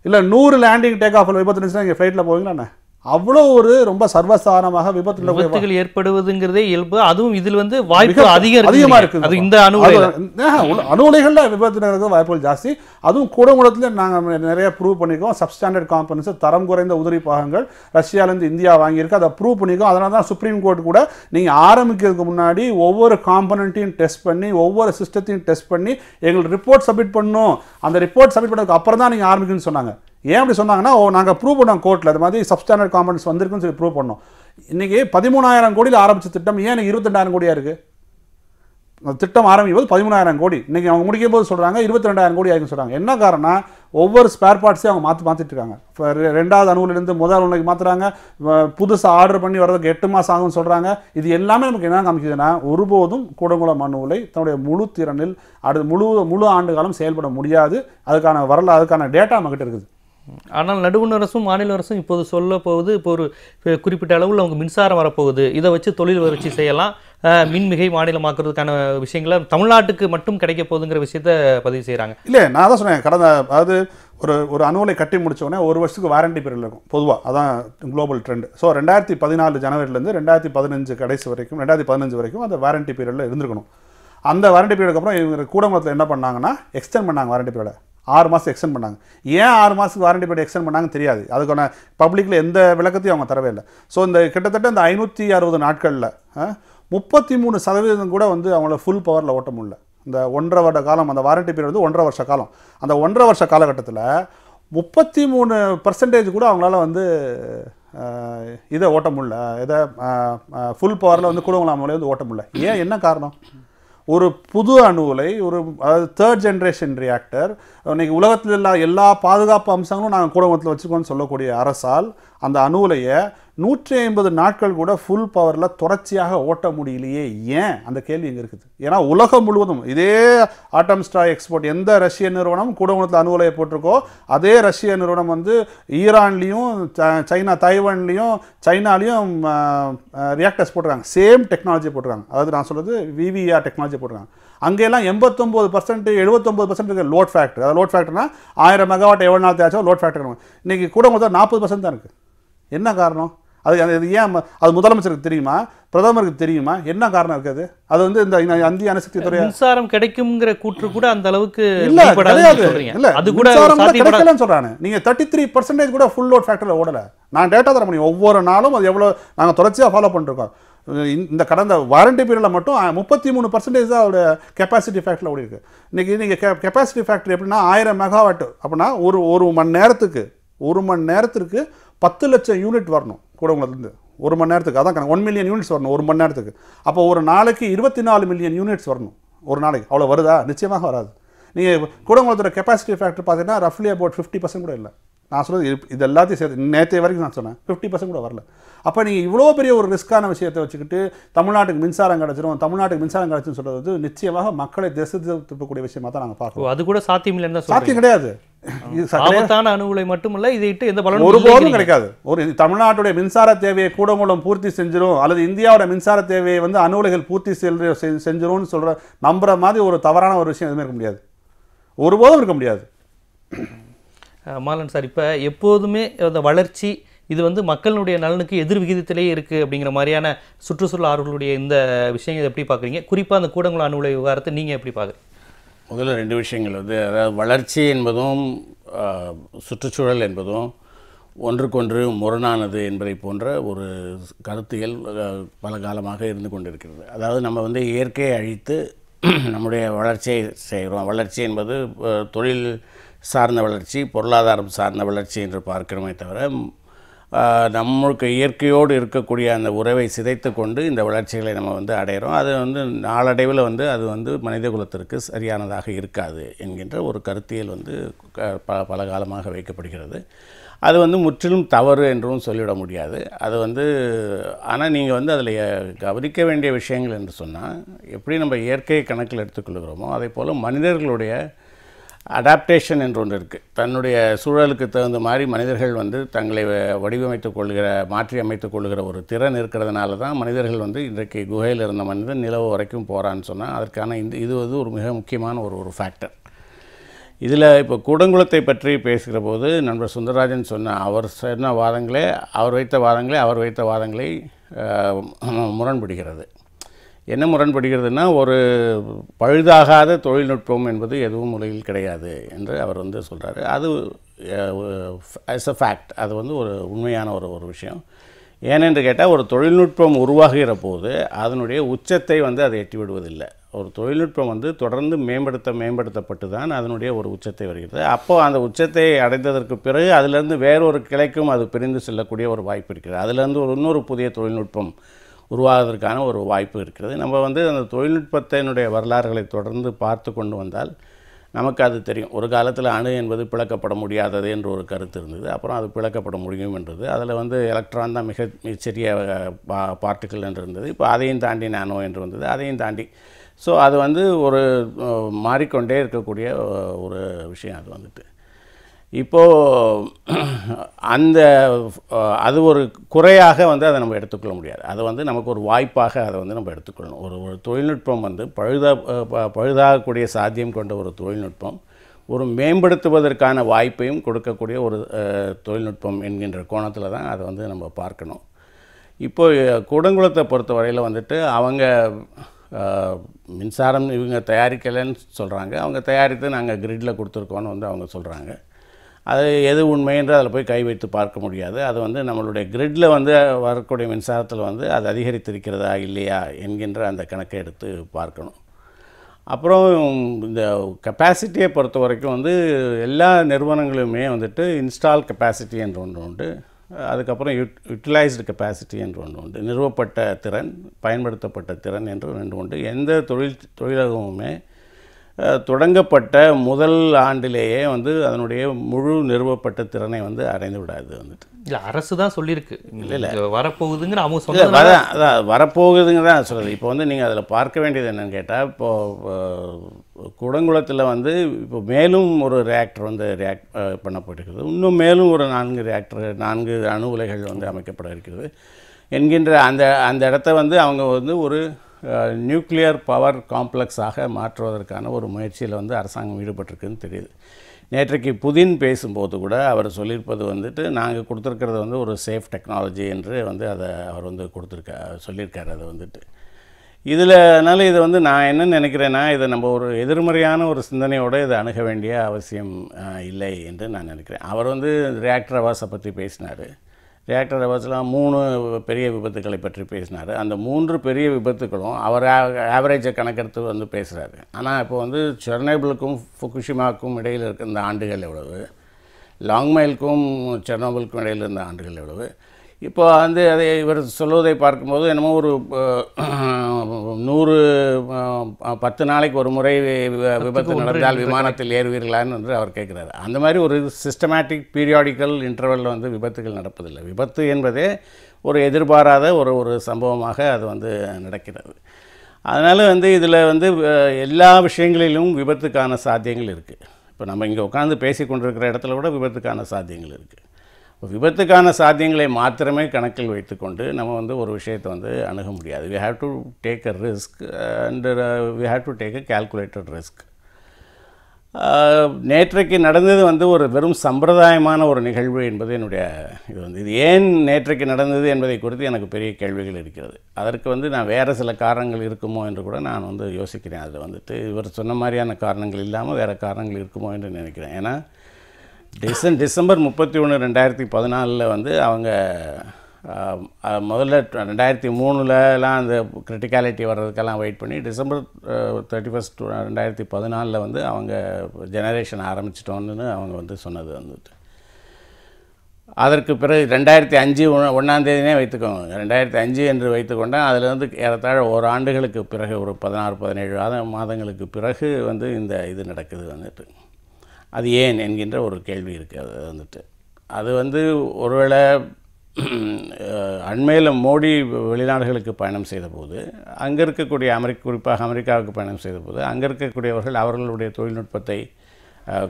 [SPEAKER 2] இல்லை நூறு லேண்டிங் டேக் ஆஃபில் விபத்து நடந்துச்சுன்னா நீங்கள் ஃப்ளைட்டில் போவீங்களா அவ்வளோ ஒரு ரொம்ப சர்வசாதாரணமாக விபத்துல விபத்துகள்
[SPEAKER 1] ஏற்படுவதுங்கிறதே இயல்பு அதுவும் இதில் வந்து வாய்ப்பு அதிகம் அதிகமாக இருக்குது அது இந்த அணு
[SPEAKER 2] அணு விபத்து நடக்கிறது வாய்ப்புகள் ஜாஸ்தி அதுவும் கூடங்குளத்தில் நாங்கள் நிறைய ப்ரூவ் பண்ணியிருக்கோம் சப்ஸ்டாண்டர்ட் காம்பனன்ஸ் தரம் குறைந்த உதிரி பாகங்கள் ரஷ்யாவிலேருந்து இந்தியா வாங்கியிருக்கு அதை ப்ரூவ் பண்ணியிருக்கோம் அதனால தான் சுப்ரீம் கோர்ட் கூட நீங்கள் ஆரம்பிக்கிறதுக்கு முன்னாடி ஒவ்வொரு காம்பனண்ட்டையும் டெஸ்ட் பண்ணி ஒவ்வொரு சிஸ்டத்தையும் டெஸ்ட் பண்ணி எங்களுக்கு ரிப்போர்ட் சப்மிட் பண்ணும் அந்த ரிப்போர்ட் சப்மிட் பண்ணதுக்கு அப்புறம் தான் நீங்கள் ஆரம்பிக்கணும்னு சொன்னாங்க ஏன் அப்படி சொன்னாங்கன்னா ஓ நாங்கள் ப்ரூவ் பண்ணோம் கோர்ட்டில் அது மாதிரி சப்ஸ்டாண்டர்ட் காமெண்ட்ஸ் வந்திருக்குன்னு சொல்லி ப்ரூவ் பண்ணோம் இன்றைக்கி பதிமூணாயிரம் கோடியில் ஆரம்பித்த திட்டம் ஏன் எனக்கு இருபத்தெண்டாயிரம் கோடியாக இருக்குது அந்த திட்டம் ஆரம்பிக்கும் போது பதிமூணாயிரம் கோடி இன்றைக்கி அவங்க முடிக்கும் போது சொல்கிறாங்க இருபத்தி ரெண்டாயிரம் கோடி ஆகிருக்குன்னு சொல்கிறாங்க என்ன காரணம் ஒவ்வொரு ஸ்பேர் பார்ட்ஸையும் அவங்க மாற்றி மாற்றிட்டு இருக்காங்க ரெண்டாவது அணுகுலேருந்து முதல் அணுக்கு மாற்றுறாங்க புதுசாக ஆர்டர் பண்ணி வர்றதுக்கு எட்டு மாதம் ஆகும்னு சொல்கிறாங்க இது எல்லாமே நமக்கு என்ன காமிக்குதுன்னா ஒருபோதும் கூடங்குளம் அணுவலை தன்னுடைய முழு திறனில் அடுத்து முழு முழு ஆண்டு காலம் செயல்பட முடியாது அதுக்கான வரலாறு அதுக்கான டேட்டா நம்மக்கிட்ட இருக்குது
[SPEAKER 1] ஆனால் நடுவண் அரசும் மாநில அரசும் இப்போது சொல்ல போகுது இப்போ ஒரு குறிப்பிட்ட அளவில் அவங்க மின்சாரம் வரப்போகுது இதை வச்சு தொழில் வளர்ச்சி செய்யலாம் மின்மிகை மாநிலமாக்குறதுக்கான விஷயங்களை தமிழ்நாட்டுக்கு மட்டும் கிடைக்க போகுதுங்கிற விஷயத்த பதிவு செய்கிறாங்க
[SPEAKER 2] இல்லை நான் தான் சொன்னேன் கடந்த அதாவது ஒரு ஒரு அணுவலை கட்டி முடித்தோடனே ஒரு வருஷத்துக்கு வாரண்டி பீரியட் இருக்கும் பொதுவாக அதான் குளோபல் ட்ரெண்ட் ஸோ ரெண்டாயிரத்தி பதினாலு ஜனவரிலேருந்து ரெண்டாயிரத்தி பதினஞ்சு கடைசி வரைக்கும் ரெண்டாயிரத்தி பதினஞ்சு வரைக்கும் அந்த வாரண்டி பீரியடில் இருந்திருக்கணும் அந்த வாரண்டி பீரியடுக்கு அப்புறம் இவங்க கூடமத்தில் என்ன பண்ணாங்கன்னா எக்ஸ்டெண்ட் பண்ணாங்க வாரண்டி பீரியடை ஆறு மாதம் எக்ஸ்டெண்ட் பண்ணாங்க ஏன் ஆறு மாதத்துக்கு வாரண்டி பீரியட் எக்ஸ்டெண்ட் பண்ணாங்கன்னு தெரியாது அதுக்கான பப்ளிக்கில் எந்த விளக்கத்தையும் அவங்க தரவே இல்லை ஸோ இந்த கிட்டத்தட்ட இந்த ஐநூற்றி அறுபது நாட்களில் முப்பத்தி மூணு சதவீதம் கூட வந்து அவங்கள ஃபுல் பவரில் ஓட்ட முடியல இந்த ஒன்றரை வருட காலம் அந்த வாரண்டி பீரியட் வந்து ஒன்றரை வருஷ காலம் அந்த ஒன்றரை வருஷ காலகட்டத்தில் முப்பத்தி மூணு பர்சன்டேஜ் கூட அவங்களால வந்து இதை ஓட்ட முடில இதை ஃபுல் பவரில் வந்து கூட அவங்கள வந்து ஓட்ட முடியல ஏன் என்ன காரணம் ஒரு புது அணுவலை ஒரு அதாவது தேர்ட் ஜென்ரேஷன் ரியாக்டர் இன்றைக்கி உலகத்தில் எல்லா எல்லா பாதுகாப்பு அம்சங்களும் நாங்கள் கூடமத்தில் வச்சுக்கோன்னு சொல்லக்கூடிய அரசால் அந்த அணுலையை நூற்றி ஐம்பது நாட்கள் கூட ஃபுல் பவரில் தொடர்ச்சியாக ஓட்ட முடியலையே ஏன் அந்த கேள்வி இங்கே இருக்குது ஏன்னா உலகம் முழுவதும் இதே ஆட்டம் ஸ்டா எக்ஸ்போர்ட் எந்த ரஷ்ய நிறுவனம் கூடகுணத்தில் அனுகூலைய போட்டிருக்கோ அதே ரஷ்ய நிறுவனம் வந்து ஈரான்லேயும் சைனா தைவான்லேயும் சைனாலேயும் ரியாக்டர்ஸ் போட்டுருக்காங்க சேம் டெக்னாலஜி போட்டுருக்காங்க அதாவது நான் சொல்கிறது விவிஆர் டெக்னாலஜி போட்டுருக்காங்க அங்கெல்லாம் எண்பத்தொம்போது பர்சன்ட் எழுபத்தொம்பது பர்சன்ட் இருக்குது லோட் ஃபேக்டர் அதாவது லோட் ஃபேக்டர்னா ஆயிரம் மெகாவாட் எவ்வளோ நாள் தேச்சோ லோட் ஃபேக்டர் இன்றைக்கி கூட நாற்பது பர்சன்ட் தான் இருக்குது என்ன காரணம் அது அது ஏன் அது முதலமைச்சருக்கு தெரியுமா பிரதமருக்கு தெரியுமா என்ன காரணம் இருக்குது அது வந்து இந்த அந்திய அணுசக்தி துறை
[SPEAKER 1] மின்சாரம் கிடைக்குங்கிற கூற்று கூட அந்த அளவுக்கு இல்ல கிடையாது இல்ல அது கூட கிடைக்கலன்னு சொல்றாங்க நீங்க தேர்ட்டி த்ரீ பர்சன்டேஜ்
[SPEAKER 2] கூட ஃபுல் லோட் ஃபேக்டரியில் ஓடல நான் டேட்டா தர முடியும் ஒவ்வொரு நாளும் அது எவ்வளோ நாங்கள் தொடர்ச்சியாக ஃபாலோ பண்ணிருக்கோம் இந்த கடந்த வாரண்டி பீரியடில் மட்டும் முப்பத்தி மூணு பர்சன்டேஜ் தான் அவருடைய கெப்பாசிட்டி ஃபேக்டரில் ஓடி இருக்கு இன்னைக்கு நீங்கள் கெ கெப்பாசிட்டி ஃபேக்டரி எப்படின்னா ஆயிரம் மெகாவாட்டு அப்படின்னா ஒரு ஒரு மணி நேரத்துக்கு ஒரு மணி நேரத்திற்கு பத்து லட்சம் யூனிட் வரணும் கூடங்குளத்துலேருந்து ஒரு மணி நேரத்துக்கு அதான் கணக்கு ஒன் மில்லியன் யூனிட்ஸ் வரணும் ஒரு மணி நேரத்துக்கு அப்போ ஒரு நாளைக்கு இருபத்தி நாலு மில்லியன் யூனிட்ஸ் வரணும் ஒரு நாளைக்கு அவ்வளோ வருதா நிச்சயமாக வராது நீங்கள் கூடங்குளத்தோட கெப்பாசிட்டி ஃபேக்டர் பார்த்தீங்கன்னா ரஃப்லி அபவுட் ஃபிஃப்டி பர்சன்ட் கூட இல்லை நான் சொல்கிறது இது எல்லாத்தையும் சேர்த்து நேற்றைய வரைக்கும் நான் சொன்னேன் ஃபிஃப்டி பர்சன்ட் கூட வரல அப்போ நீங்கள் இவ்வளோ பெரிய ஒரு ரிஸ்க்கான விஷயத்தை வச்சுக்கிட்டு தமிழ்நாட்டுக்கு மின்சாரம் கிடச்சிரும் தமிழ்நாட்டுக்கு மின்சாரம் கிடச்சுன்னு சொல்கிறது நிச்சயமாக மக்களை திசை திருப்பக்கூடிய விஷயமாக தான் நாங்கள் பார்க்குறோம்
[SPEAKER 1] அது கூட சாத்தியம் இல்லைன்னு சாத்தியம் கிடையாது ஆபத்தான அணுகுலை மட்டுமல்ல இதை எந்த பலனும் ஒருபோதும் கிடைக்காது
[SPEAKER 2] ஒரு தமிழ்நாட்டுடைய மின்சார தேவையை கூட மூலம் பூர்த்தி செஞ்சிடும் அல்லது இந்தியாவோட மின்சார தேவையை வந்து அணுகுலைகள் பூர்த்தி செஞ்சிடும்னு சொல்கிற நம்புற மாதிரி ஒரு தவறான ஒரு விஷயம் எதுவுமே இருக்க முடியாது ஒருபோதும் இருக்க முடியாது
[SPEAKER 1] மாலன் சார் இப்போ எப்போதுமே அந்த வளர்ச்சி இது வந்து மக்களுடைய நலனுக்கு எதிர் விகிதத்திலேயே இருக்குது அப்படிங்கிற மாதிரியான சுற்றுச்சூழல் ஆர்வலுடைய இந்த விஷயங்கள் எப்படி பார்க்குறீங்க குறிப்பாக அந்த கூடங்குளம் அணுகுலை விவகாரத்தை நீங்கள் எப்படி பார்க்குறீங்க
[SPEAKER 3] முதல்ல ரெண்டு விஷயங்கள் வந்து அதாவது வளர்ச்சி என்பதும் சுற்றுச்சூழல் என்பதும் ஒன்றுக்கொன்று முரணானது என்பதை போன்ற ஒரு கருத்தியல் பல காலமாக இருந்து கொண்டிருக்கிறது அதாவது நம்ம வந்து இயற்கையை அழித்து நம்முடைய வளர்ச்சியை செய்கிறோம் வளர்ச்சி என்பது தொழில் சார்ந்த வளர்ச்சி பொருளாதாரம் சார்ந்த வளர்ச்சி என்று பார்க்கிறோமே தவிர நம்மளுக்கு இயற்கையோடு இருக்கக்கூடிய அந்த உறவை சிதைத்து கொண்டு இந்த வளர்ச்சிகளை நம்ம வந்து அடைகிறோம் அது வந்து நாளடைவில் வந்து அது வந்து மனித குலத்திற்கு சரியானதாக இருக்காது என்கின்ற ஒரு கருத்தியல் வந்து ப பல காலமாக வைக்கப்படுகிறது அது வந்து முற்றிலும் தவறு என்றும் சொல்லிவிட முடியாது அது வந்து ஆனால் நீங்கள் வந்து அதில் கவனிக்க வேண்டிய விஷயங்கள் என்று சொன்னால் எப்படி நம்ம இயற்கையை கணக்கில் எடுத்துக்கொள்கிறோமோ அதே போல் மனிதர்களுடைய அடாப்டேஷன் என்று ஒன்று இருக்குது தன்னுடைய சூழலுக்கு தகுந்த மாதிரி மனிதர்கள் வந்து தங்களை வடிவமைத்து கொள்கிற மாற்றி அமைத்து கொள்கிற ஒரு திறன் இருக்கிறதுனால தான் மனிதர்கள் வந்து இன்றைக்கு குகையில் இருந்த மனிதன் நிலவு வரைக்கும் போகிறான்னு சொன்னால் அதற்கான இந்த இது வந்து ஒரு மிக முக்கியமான ஒரு ஒரு ஃபேக்டர் இதில் இப்போ கூடங்குளத்தை பற்றி பேசுகிற போது நண்பர் சுந்தரராஜன் சொன்ன அவர் சொன்ன வாதங்களே அவர் வைத்த வாதங்களே அவர் வைத்த வாதங்களை முரண்படுகிறது என்ன முரண்படுகிறதுனா ஒரு பழுதாகாத தொழில்நுட்பம் என்பது எதுவும் உலகில் கிடையாது என்று அவர் வந்து சொல்கிறாரு அது ஆஸ் அ ஃபேக்ட் அது வந்து ஒரு உண்மையான ஒரு ஒரு விஷயம் ஏனென்று கேட்டால் ஒரு தொழில்நுட்பம் உருவாகிற போது அதனுடைய உச்சத்தை வந்து அதை எட்டி விடுவதில்லை ஒரு தொழில்நுட்பம் வந்து தொடர்ந்து மேம்படுத்த மேம்படுத்தப்பட்டு தான் அதனுடைய ஒரு உச்சத்தை வருகிறது அப்போது அந்த உச்சத்தை அடைந்ததற்கு பிறகு அதிலிருந்து வேறொரு கிளைக்கும் அது பிரிந்து செல்லக்கூடிய ஒரு வாய்ப்பு இருக்கிறது அதிலிருந்து ஒரு இன்னொரு புதிய தொழில்நுட்பம் உருவாவதற்கான ஒரு வாய்ப்பு இருக்கிறது நம்ம வந்து அந்த தொழில்நுட்பத்தினுடைய வரலாறுகளை தொடர்ந்து பார்த்து கொண்டு வந்தால் நமக்கு அது தெரியும் ஒரு காலத்தில் அணு என்பது பிளக்கப்பட முடியாதது என்ற ஒரு கருத்து இருந்தது அப்புறம் அது பிளக்கப்பட முடியும் என்றது அதில் வந்து எலக்ட்ரான் தான் மிக மிகச்சிறிய பா பார்ட்டிக்கல் என்று இருந்தது இப்போ அதையும் தாண்டி நானோ என்று வந்தது அதையும் தாண்டி ஸோ அது வந்து ஒரு மாறிக்கொண்டே இருக்கக்கூடிய ஒரு விஷயம் அது வந்துட்டு இப்போது அந்த அது ஒரு குறையாக வந்து அதை நம்ம எடுத்துக்கொள்ள முடியாது அதை வந்து நமக்கு ஒரு வாய்ப்பாக அதை வந்து நம்ம எடுத்துக்கொள்ளணும் ஒரு ஒரு தொழில்நுட்பம் வந்து பழுதா பழுதாகக்கூடிய சாத்தியம் கொண்ட ஒரு தொழில்நுட்பம் ஒரு மேம்படுத்துவதற்கான வாய்ப்பையும் கொடுக்கக்கூடிய ஒரு தொழில்நுட்பம் என்கின்ற கோணத்தில் தான் அதை வந்து நம்ம பார்க்கணும் இப்போ கூடங்குளத்தை பொறுத்த வரையில் வந்துட்டு அவங்க மின்சாரம் இவங்க தயாரிக்கலைன்னு சொல்கிறாங்க அவங்க தயாரித்து நாங்கள் கிரிட்டில் கொடுத்துருக்கோன்னு வந்து அவங்க சொல்கிறாங்க அது எது என்று அதில் போய் கை வைத்து பார்க்க முடியாது அது வந்து நம்மளுடைய கிரிட்டில் வந்து வரக்கூடிய மின்சாரத்தில் வந்து அது அதிகரித்திருக்கிறதா இல்லையா என்கின்ற அந்த கணக்கை எடுத்து பார்க்கணும் அப்புறம் இந்த கெப்பாசிட்டியை பொறுத்த வரைக்கும் வந்து எல்லா நிறுவனங்களுமே வந்துட்டு இன்ஸ்டால் கெப்பாசிட்டி என்று ஒன்று உண்டு அதுக்கப்புறம் யூட் யூட்டிலைஸ்டு கெப்பாசிட்டி என்று ஒன்று உண்டு நிறுவப்பட்ட திறன் பயன்படுத்தப்பட்ட திறன் என்று ரெண்டு உண்டு எந்த தொழில் தொழிலகமுமே தொடங்கப்பட்ட முதல் ஆண்டிலேயே வந்து அதனுடைய முழு நிறுவப்பட்ட திறனை வந்து அடைந்து விடாது வந்துட்டு
[SPEAKER 1] இல்லை அரசு தான் சொல்லியிருக்கு இல்லை இல்லை வரப்போகுதுங்கிற அவங்க சொல்ல வர
[SPEAKER 3] அதான் வரப்போகுதுங்க தான் சொல்லுது இப்போ வந்து நீங்கள் அதில் பார்க்க வேண்டியது என்னென்னு கேட்டால் இப்போது குடங்குளத்தில் வந்து இப்போ மேலும் ஒரு ரியாக்டர் வந்து ரியாக்ட் பண்ணப்பட்டிருக்கிறது இன்னும் மேலும் ஒரு நான்கு ரியாக்டர் நான்கு அணு உலைகள் வந்து அமைக்கப்பட இருக்கிறது என்கின்ற அந்த அந்த இடத்த வந்து அவங்க வந்து ஒரு நியூக்ளியர் பவர் காம்ப்ளெக்ஸாக மாற்றுவதற்கான ஒரு முயற்சியில் வந்து அரசாங்கம் ஈடுபட்டிருக்குன்னு தெரியுது நேற்றைக்கு புதின் பேசும்போது கூட அவர் சொல்லியிருப்பது வந்துட்டு நாங்கள் கொடுத்துருக்கிறது வந்து ஒரு சேஃப் டெக்னாலஜி என்று வந்து அதை அவர் வந்து கொடுத்துருக்க சொல்லியிருக்கார் அது வந்துட்டு இதில் அதனால் இதை வந்து நான் என்ன நினைக்கிறேன்னா இதை நம்ம ஒரு எதிர்மறையான ஒரு சிந்தனையோடு இதை அணுக வேண்டிய அவசியம் இல்லை என்று நான் நினைக்கிறேன் அவர் வந்து ரியாக்டர் அவாஸை பற்றி பேசினார் ரியாக்டர் விபத்துலாம் மூணு பெரிய விபத்துக்களை பற்றி பேசினார் அந்த மூன்று பெரிய விபத்துக்களும் அவர் ஆவரேஜை கணக்கெடுத்து வந்து பேசுகிறாரு ஆனால் இப்போ வந்து செர்னேபிளுக்கும் ஃபுகுஷிமாவுக்கும் இடையில் இருக்க இந்த ஆண்டுகள் எவ்வளவு லாங் மைலுக்கும் செர்னோபிலுக்கும் இடையில் இருந்த ஆண்டுகள் எவ்வளவு இப்போ வந்து அதை இவர் சொல்வதை பார்க்கும்போது என்னமோ ஒரு நூறு பத்து நாளைக்கு ஒரு முறை விபத்து நடந்தால் விமானத்தில் ஏறுவீர்களான்னு என்று அவர் கேட்குறாரு அந்த மாதிரி ஒரு சிஸ்டமேட்டிக் பீரியாடிக்கல் இன்டர்வலில் வந்து விபத்துகள் நடப்பதில்லை விபத்து என்பதே ஒரு எதிர்பாராத ஒரு ஒரு சம்பவமாக அது வந்து நடக்கிறது அதனால் வந்து இதில் வந்து எல்லா விஷயங்களிலும் விபத்துக்கான சாத்தியங்கள் இருக்குது இப்போ நம்ம இங்கே உட்காந்து பேசி கொண்டிருக்கிற இடத்துல கூட விபத்துக்கான சாத்தியங்கள் இருக்குது விபத்துக்கான சாத்தியங்களை மாத்திரமே கணக்கில் வைத்துக்கொண்டு நம்ம வந்து ஒரு விஷயத்தை வந்து அணுக முடியாது we have to take a risk and we have to take a calculated risk நேற்றைக்கு நடந்தது வந்து ஒரு வெறும் சம்பிரதாயமான ஒரு நிகழ்வு என்பது என்னுடைய இது வந்து இது ஏன் நேற்றைக்கு நடந்தது என்பதை குறித்து எனக்கு பெரிய கேள்விகள் இருக்கிறது அதற்கு வந்து நான் வேறு சில காரணங்கள் இருக்குமோ என்று கூட நான் வந்து யோசிக்கிறேன் அதில் வந்துட்டு இவர் சொன்ன மாதிரியான காரணங்கள் இல்லாமல் வேறு காரணங்கள் இருக்குமோ என்று நினைக்கிறேன் ஏன்னா டிசம் டிசம்பர் முப்பத்தி ஒன்று ரெண்டாயிரத்தி பதினாலில் வந்து அவங்க முதல்ல ரெண்டாயிரத்தி மூணுலலாம் அந்த கிரிட்டிகாலிட்டி வர்றதுக்கெல்லாம் வெயிட் பண்ணி டிசம்பர் தேர்ட்டி ஃபஸ்ட் ரெண்டாயிரத்தி பதினாலில் வந்து அவங்க ஜெனரேஷன் ஆரம்பிச்சிட்டோன்னு அவங்க வந்து சொன்னது வந்துட்டு அதற்கு பிறகு ரெண்டாயிரத்தி அஞ்சு ஒன்றாந்தேதினே வைத்துக்கோங்க ரெண்டாயிரத்தி அஞ்சு என்று வைத்துக்கொண்டால் அதில் வந்து ஏறத்தாழ ஒரு ஆண்டுகளுக்கு பிறகு ஒரு பதினாறு பதினேழு மாதங்களுக்கு பிறகு வந்து இந்த இது நடக்குது வந்துட்டு அது ஏன் என்கின்ற ஒரு கேள்வி இருக்குது அது வந்துட்டு அது வந்து ஒருவேளை அண்மையில் மோடி வெளிநாடுகளுக்கு பயணம் செய்தபோது அங்கே இருக்கக்கூடிய அமெரிக்க குறிப்பாக அமெரிக்காவுக்கு பயணம் செய்தபோது அங்கே இருக்கக்கூடியவர்கள் அவர்களுடைய தொழில்நுட்பத்தை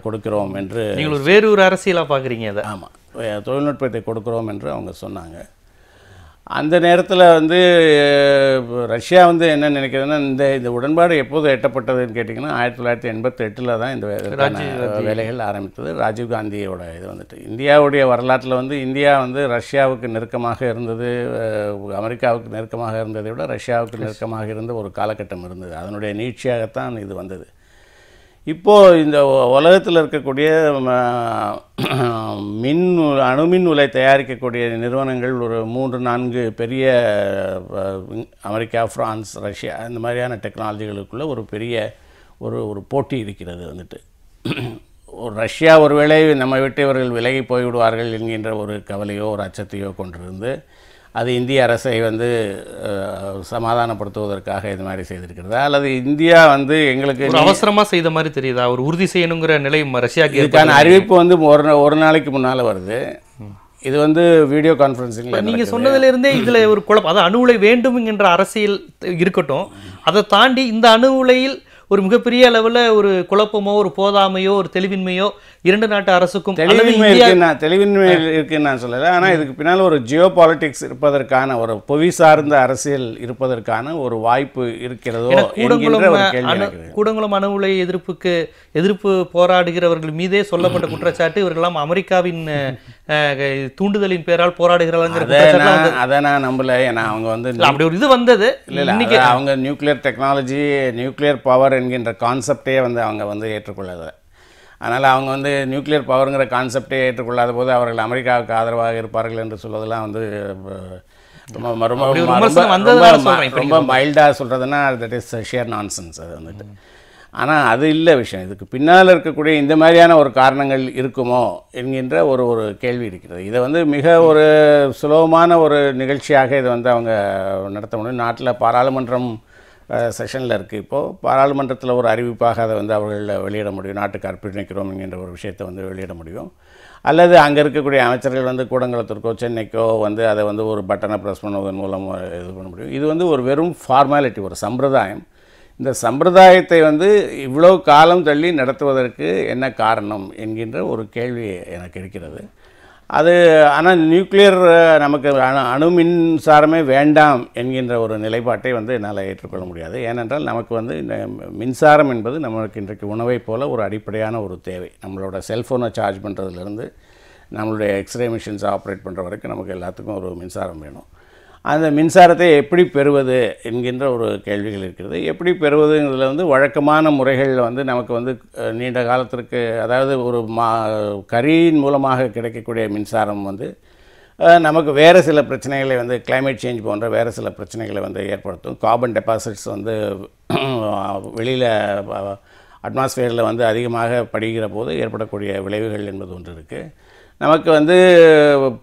[SPEAKER 3] கொடுக்கிறோம் என்று நீங்கள்
[SPEAKER 1] வேறு ஒரு அரசியலாக பார்க்குறீங்க அதை
[SPEAKER 3] ஆமாம் தொழில்நுட்பத்தை கொடுக்குறோம் என்று அவங்க சொன்னாங்க அந்த நேரத்தில் வந்து ரஷ்யா வந்து என்ன நினைக்கிறதுன்னா இந்த இந்த உடன்பாடு எப்போது எட்டப்பட்டதுன்னு கேட்டிங்கன்னா ஆயிரத்தி தொள்ளாயிரத்தி எண்பத்தெட்டில் தான் இந்த வேலைகள் ஆரம்பித்தது ராஜீவ் காந்தியோட இது வந்துட்டு இந்தியாவுடைய வரலாற்றில் வந்து இந்தியா வந்து ரஷ்யாவுக்கு நெருக்கமாக இருந்தது அமெரிக்காவுக்கு நெருக்கமாக இருந்ததை விட ரஷ்யாவுக்கு நெருக்கமாக இருந்த ஒரு காலகட்டம் இருந்தது அதனுடைய நீட்சியாகத்தான் இது வந்தது இப்போது இந்த உலகத்தில் இருக்கக்கூடிய மின் அணுமின் உலை தயாரிக்கக்கூடிய நிறுவனங்கள் ஒரு மூன்று நான்கு பெரிய அமெரிக்கா ஃப்ரான்ஸ் ரஷ்யா இந்த மாதிரியான டெக்னாலஜிகளுக்குள்ளே ஒரு பெரிய ஒரு ஒரு போட்டி இருக்கிறது வந்துட்டு ஒரு ரஷ்யா ஒருவேளை நம்ம விட்டு இவர்கள் விலகி போய்விடுவார்கள் என்கின்ற ஒரு கவலையோ ஒரு அச்சத்தையோ கொண்டிருந்து அது இந்திய அரசை வந்து சமாதானப்படுத்துவதற்காக இது மாதிரி செய்திருக்கிறதா
[SPEAKER 1] அல்லது இந்தியா வந்து எங்களுக்கு அவசரமாக செய்த மாதிரி தெரியுதா அவர் உறுதி செய்யணுங்கிற நிலை ரஷ்யாக்கு இதுக்கான அறிவிப்பு வந்து ஒரு ஒரு நாளைக்கு முன்னால் வருது இது வந்து வீடியோ கான்ஃபரன்சிங் நீங்கள் சொன்னதுலேருந்தே இதில் ஒரு குழப்பம் அதாவது அணு உலை வேண்டும் என்ற அரசியல் இருக்கட்டும் அதை தாண்டி இந்த அணு உலையில் ஒரு மிகப்பெரிய அளவில் ஒரு குழப்பமோ ஒரு போதாமையோ ஒரு தெளிவின்மையோ இரண்டு நாட்டு அரசுக்கும் தெளிவின்மை தெளிவின்மை
[SPEAKER 3] இருக்குன்னு நான் சொல்லலை ஆனால் இதுக்கு பின்னால் ஒரு ஜியோ பாலிடிக்ஸ் இருப்பதற்கான ஒரு புவி சார்ந்த அரசியல் இருப்பதற்கான ஒரு வாய்ப்பு இருக்கிறதோ கூடங்குளம்
[SPEAKER 1] கூடங்குளம் அணு உலை எதிர்ப்புக்கு எதிர்ப்பு போராடுகிறவர்கள் மீதே சொல்லப்பட்ட குற்றச்சாட்டு இவர்களெல்லாம் அமெரிக்காவின் தூண்டுதலின் பேரால் போராடுகிறார்கள்
[SPEAKER 3] அதை நான் நம்பல ஏன்னா அவங்க வந்து அப்படி ஒரு
[SPEAKER 1] இது வந்தது இன்னைக்கு
[SPEAKER 3] அவங்க நியூக்ளியர் டெக்னாலஜி நியூக்ளியர் பவர் என்கின்ற கான்செப்டே வந்து அவங்க வந்து ஏற்றுக்கொள்ளலை அதனால் அவங்க வந்து நியூக்ளியர் பவருங்கிற கான்செப்டே ஏற்றுக்கொள்ளாத போது அவர்கள் அமெரிக்காவுக்கு ஆதரவாக இருப்பார்கள் என்று சொல்வதெல்லாம் வந்து ரொம்ப ரொம்ப மைல்டாக சொல்கிறதுனா தட் இஸ் ஷியர் நான்சன்ஸ் அது வந்துட்டு ஆனால் அது இல்லை விஷயம் இதுக்கு பின்னால் இருக்கக்கூடிய இந்த மாதிரியான ஒரு காரணங்கள் இருக்குமோ என்கின்ற ஒரு ஒரு கேள்வி இருக்கிறது இதை வந்து மிக ஒரு சுலபமான ஒரு நிகழ்ச்சியாக இதை வந்து அவங்க நடத்த முடியும் நாட்டில் பாராளுமன்றம் செஷனில் இருக்குது இப்போது பாராளுமன்றத்தில் ஒரு அறிவிப்பாக அதை வந்து அவர்களில் வெளியிட முடியும் நாட்டுக்கு அர்ப்பணிக்கிறோம் என்கின்ற ஒரு விஷயத்தை வந்து வெளியிட முடியும் அல்லது அங்கே இருக்கக்கூடிய அமைச்சர்கள் வந்து கூடங்குளத்திற்கோ சென்னைக்கோ வந்து அதை வந்து ஒரு பட்டனை ப்ரெஸ் பண்ணுவதன் மூலம் இது பண்ண முடியும் இது வந்து ஒரு வெறும் ஃபார்மாலிட்டி ஒரு சம்பிரதாயம் இந்த சம்பிரதாயத்தை வந்து இவ்வளோ காலம் தள்ளி நடத்துவதற்கு என்ன காரணம் என்கின்ற ஒரு கேள்வி எனக்கு இருக்கிறது அது ஆனால் நியூக்ளியர் நமக்கு அணு அணு மின்சாரமே வேண்டாம் என்கின்ற ஒரு நிலைப்பாட்டை வந்து என்னால் ஏற்றுக்கொள்ள முடியாது ஏனென்றால் நமக்கு வந்து இந்த மின்சாரம் என்பது நமக்கு இன்றைக்கு உணவை போல் ஒரு அடிப்படையான ஒரு தேவை நம்மளோட செல்ஃபோனை சார்ஜ் பண்ணுறதுலேருந்து நம்மளுடைய எக்ஸ்ரே மிஷின்ஸ் ஆப்ரேட் பண்ணுற வரைக்கும் நமக்கு எல்லாத்துக்கும் ஒரு மின்சாரம் வேணும் அந்த மின்சாரத்தை எப்படி பெறுவது என்கின்ற ஒரு கேள்விகள் இருக்கிறது எப்படி பெறுவதுங்கிறதுல வந்து வழக்கமான முறைகளில் வந்து நமக்கு வந்து நீண்ட காலத்திற்கு அதாவது ஒரு மா கரியின் மூலமாக கிடைக்கக்கூடிய மின்சாரம் வந்து நமக்கு வேறு சில பிரச்சனைகளை வந்து கிளைமேட் சேஞ்ச் போன்ற வேறு சில பிரச்சனைகளை வந்து ஏற்படுத்தும் கார்பன் டெபாசிட்ஸ் வந்து வெளியில் அட்மாஸ்ஃபியரில் வந்து அதிகமாக படிக்கிற போது ஏற்படக்கூடிய விளைவுகள் என்பது ஒன்று இருக்குது நமக்கு வந்து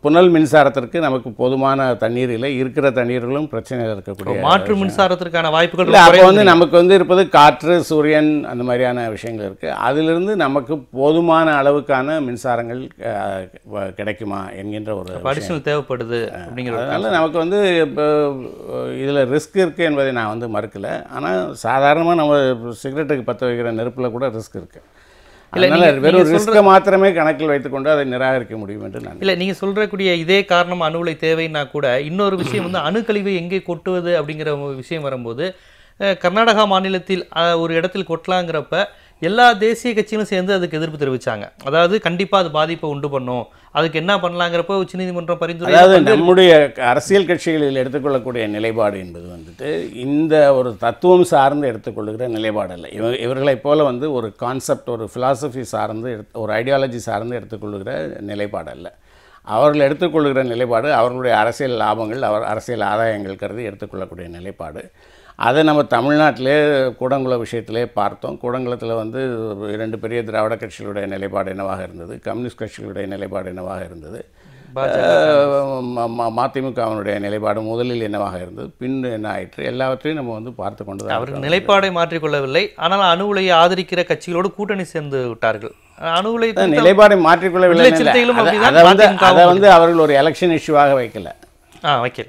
[SPEAKER 3] புனல் மின்சாரத்திற்கு நமக்கு போதுமான தண்ணீர் இல்லை இருக்கிற தண்ணீர்களும் பிரச்சனைகள் இருக்கக்கூடிய மாற்று மின்சாரத்திற்கான வாய்ப்புகள் இல்லை அப்போ வந்து நமக்கு வந்து இருப்பது காற்று சூரியன் அந்த மாதிரியான விஷயங்கள் இருக்குது அதிலிருந்து நமக்கு போதுமான அளவுக்கான மின்சாரங்கள் கிடைக்குமா என்கின்ற ஒரு அடிஷனல்
[SPEAKER 1] தேவைப்படுது அப்படிங்கிறதுனால
[SPEAKER 3] நமக்கு வந்து இப்போ இதில் ரிஸ்க் இருக்குது என்பதை நான் வந்து மறுக்கலை ஆனால் சாதாரணமாக நம்ம சிகரெட்டுக்கு பற்ற வைக்கிற நெருப்பில் கூட ரிஸ்க் இருக்குது இல்லை வெறும் மாத்திரமே கணக்கில் வைத்துக்கொண்டு அதை நிராகரிக்க முடியும் என்று நான்
[SPEAKER 1] இல்லை நீங்கள் சொல்கிறக்கூடிய இதே காரணம் அணு உலை தேவைன்னா கூட இன்னொரு விஷயம் வந்து அணுக்கழிவு எங்கே கொட்டுவது அப்படிங்கிற விஷயம் வரும்போது கர்நாடகா மாநிலத்தில் ஒரு இடத்தில் கொட்டலாங்கிறப்ப எல்லா தேசிய கட்சிகளும் சேர்ந்து அதுக்கு எதிர்ப்பு தெரிவித்தாங்க அதாவது கண்டிப்பாக அது பாதிப்பை உண்டு பண்ணும் அதுக்கு என்ன பண்ணலாங்கிறப்போ உச்சநீதிமன்றம் பரிந்துரை அதாவது
[SPEAKER 3] நம்முடைய அரசியல் கட்சிகளில் எடுத்துக்கொள்ளக்கூடிய நிலைப்பாடு என்பது வந்துட்டு இந்த ஒரு தத்துவம் சார்ந்து எடுத்துக்கொள்கிற நிலைப்பாடு இல்லை இவ இவர்களைப் போல வந்து ஒரு கான்செப்ட் ஒரு ஃபிலாசபி சார்ந்து ஒரு ஐடியாலஜி சார்ந்து எடுத்துக்கொள்கிற நிலைப்பாடு அல்ல அவர்கள் எடுத்துக்கொள்கிற நிலைப்பாடு அவர்களுடைய அரசியல் லாபங்கள் அவர் அரசியல் ஆதாயங்கள் கருதி எடுத்துக்கொள்ளக்கூடிய நிலைப்பாடு அதை நம்ம தமிழ்நாட்டிலே கூடங்குள விஷயத்திலே பார்த்தோம் கூடங்குளத்தில் வந்து இரண்டு பெரிய திராவிட கட்சிகளுடைய நிலைப்பாடு என்னவாக இருந்தது கம்யூனிஸ்ட் கட்சிகளுடைய நிலைப்பாடு என்னவாக இருந்தது மதிமுகவினுடைய நிலைப்பாடு முதலில் என்னவாக இருந்தது பின் என்ன ஆயிற்று எல்லாவற்றையும் நம்ம வந்து பார்த்து கொண்டு அவர்கள்
[SPEAKER 1] நிலைப்பாடை மாற்றிக்கொள்ளவில்லை ஆனால் அணுகுலையை ஆதரிக்கிற கட்சிகளோடு கூட்டணி சேர்ந்து விட்டார்கள் அணுகுலை நிலைப்பாடை
[SPEAKER 3] மாற்றிக்கொள்ளவில்லை அதை வந்து அதை வந்து அவர்கள் ஒரு எலெக்ஷன் இஷ்யூவாக வைக்கல
[SPEAKER 1] ஆ வைக்கல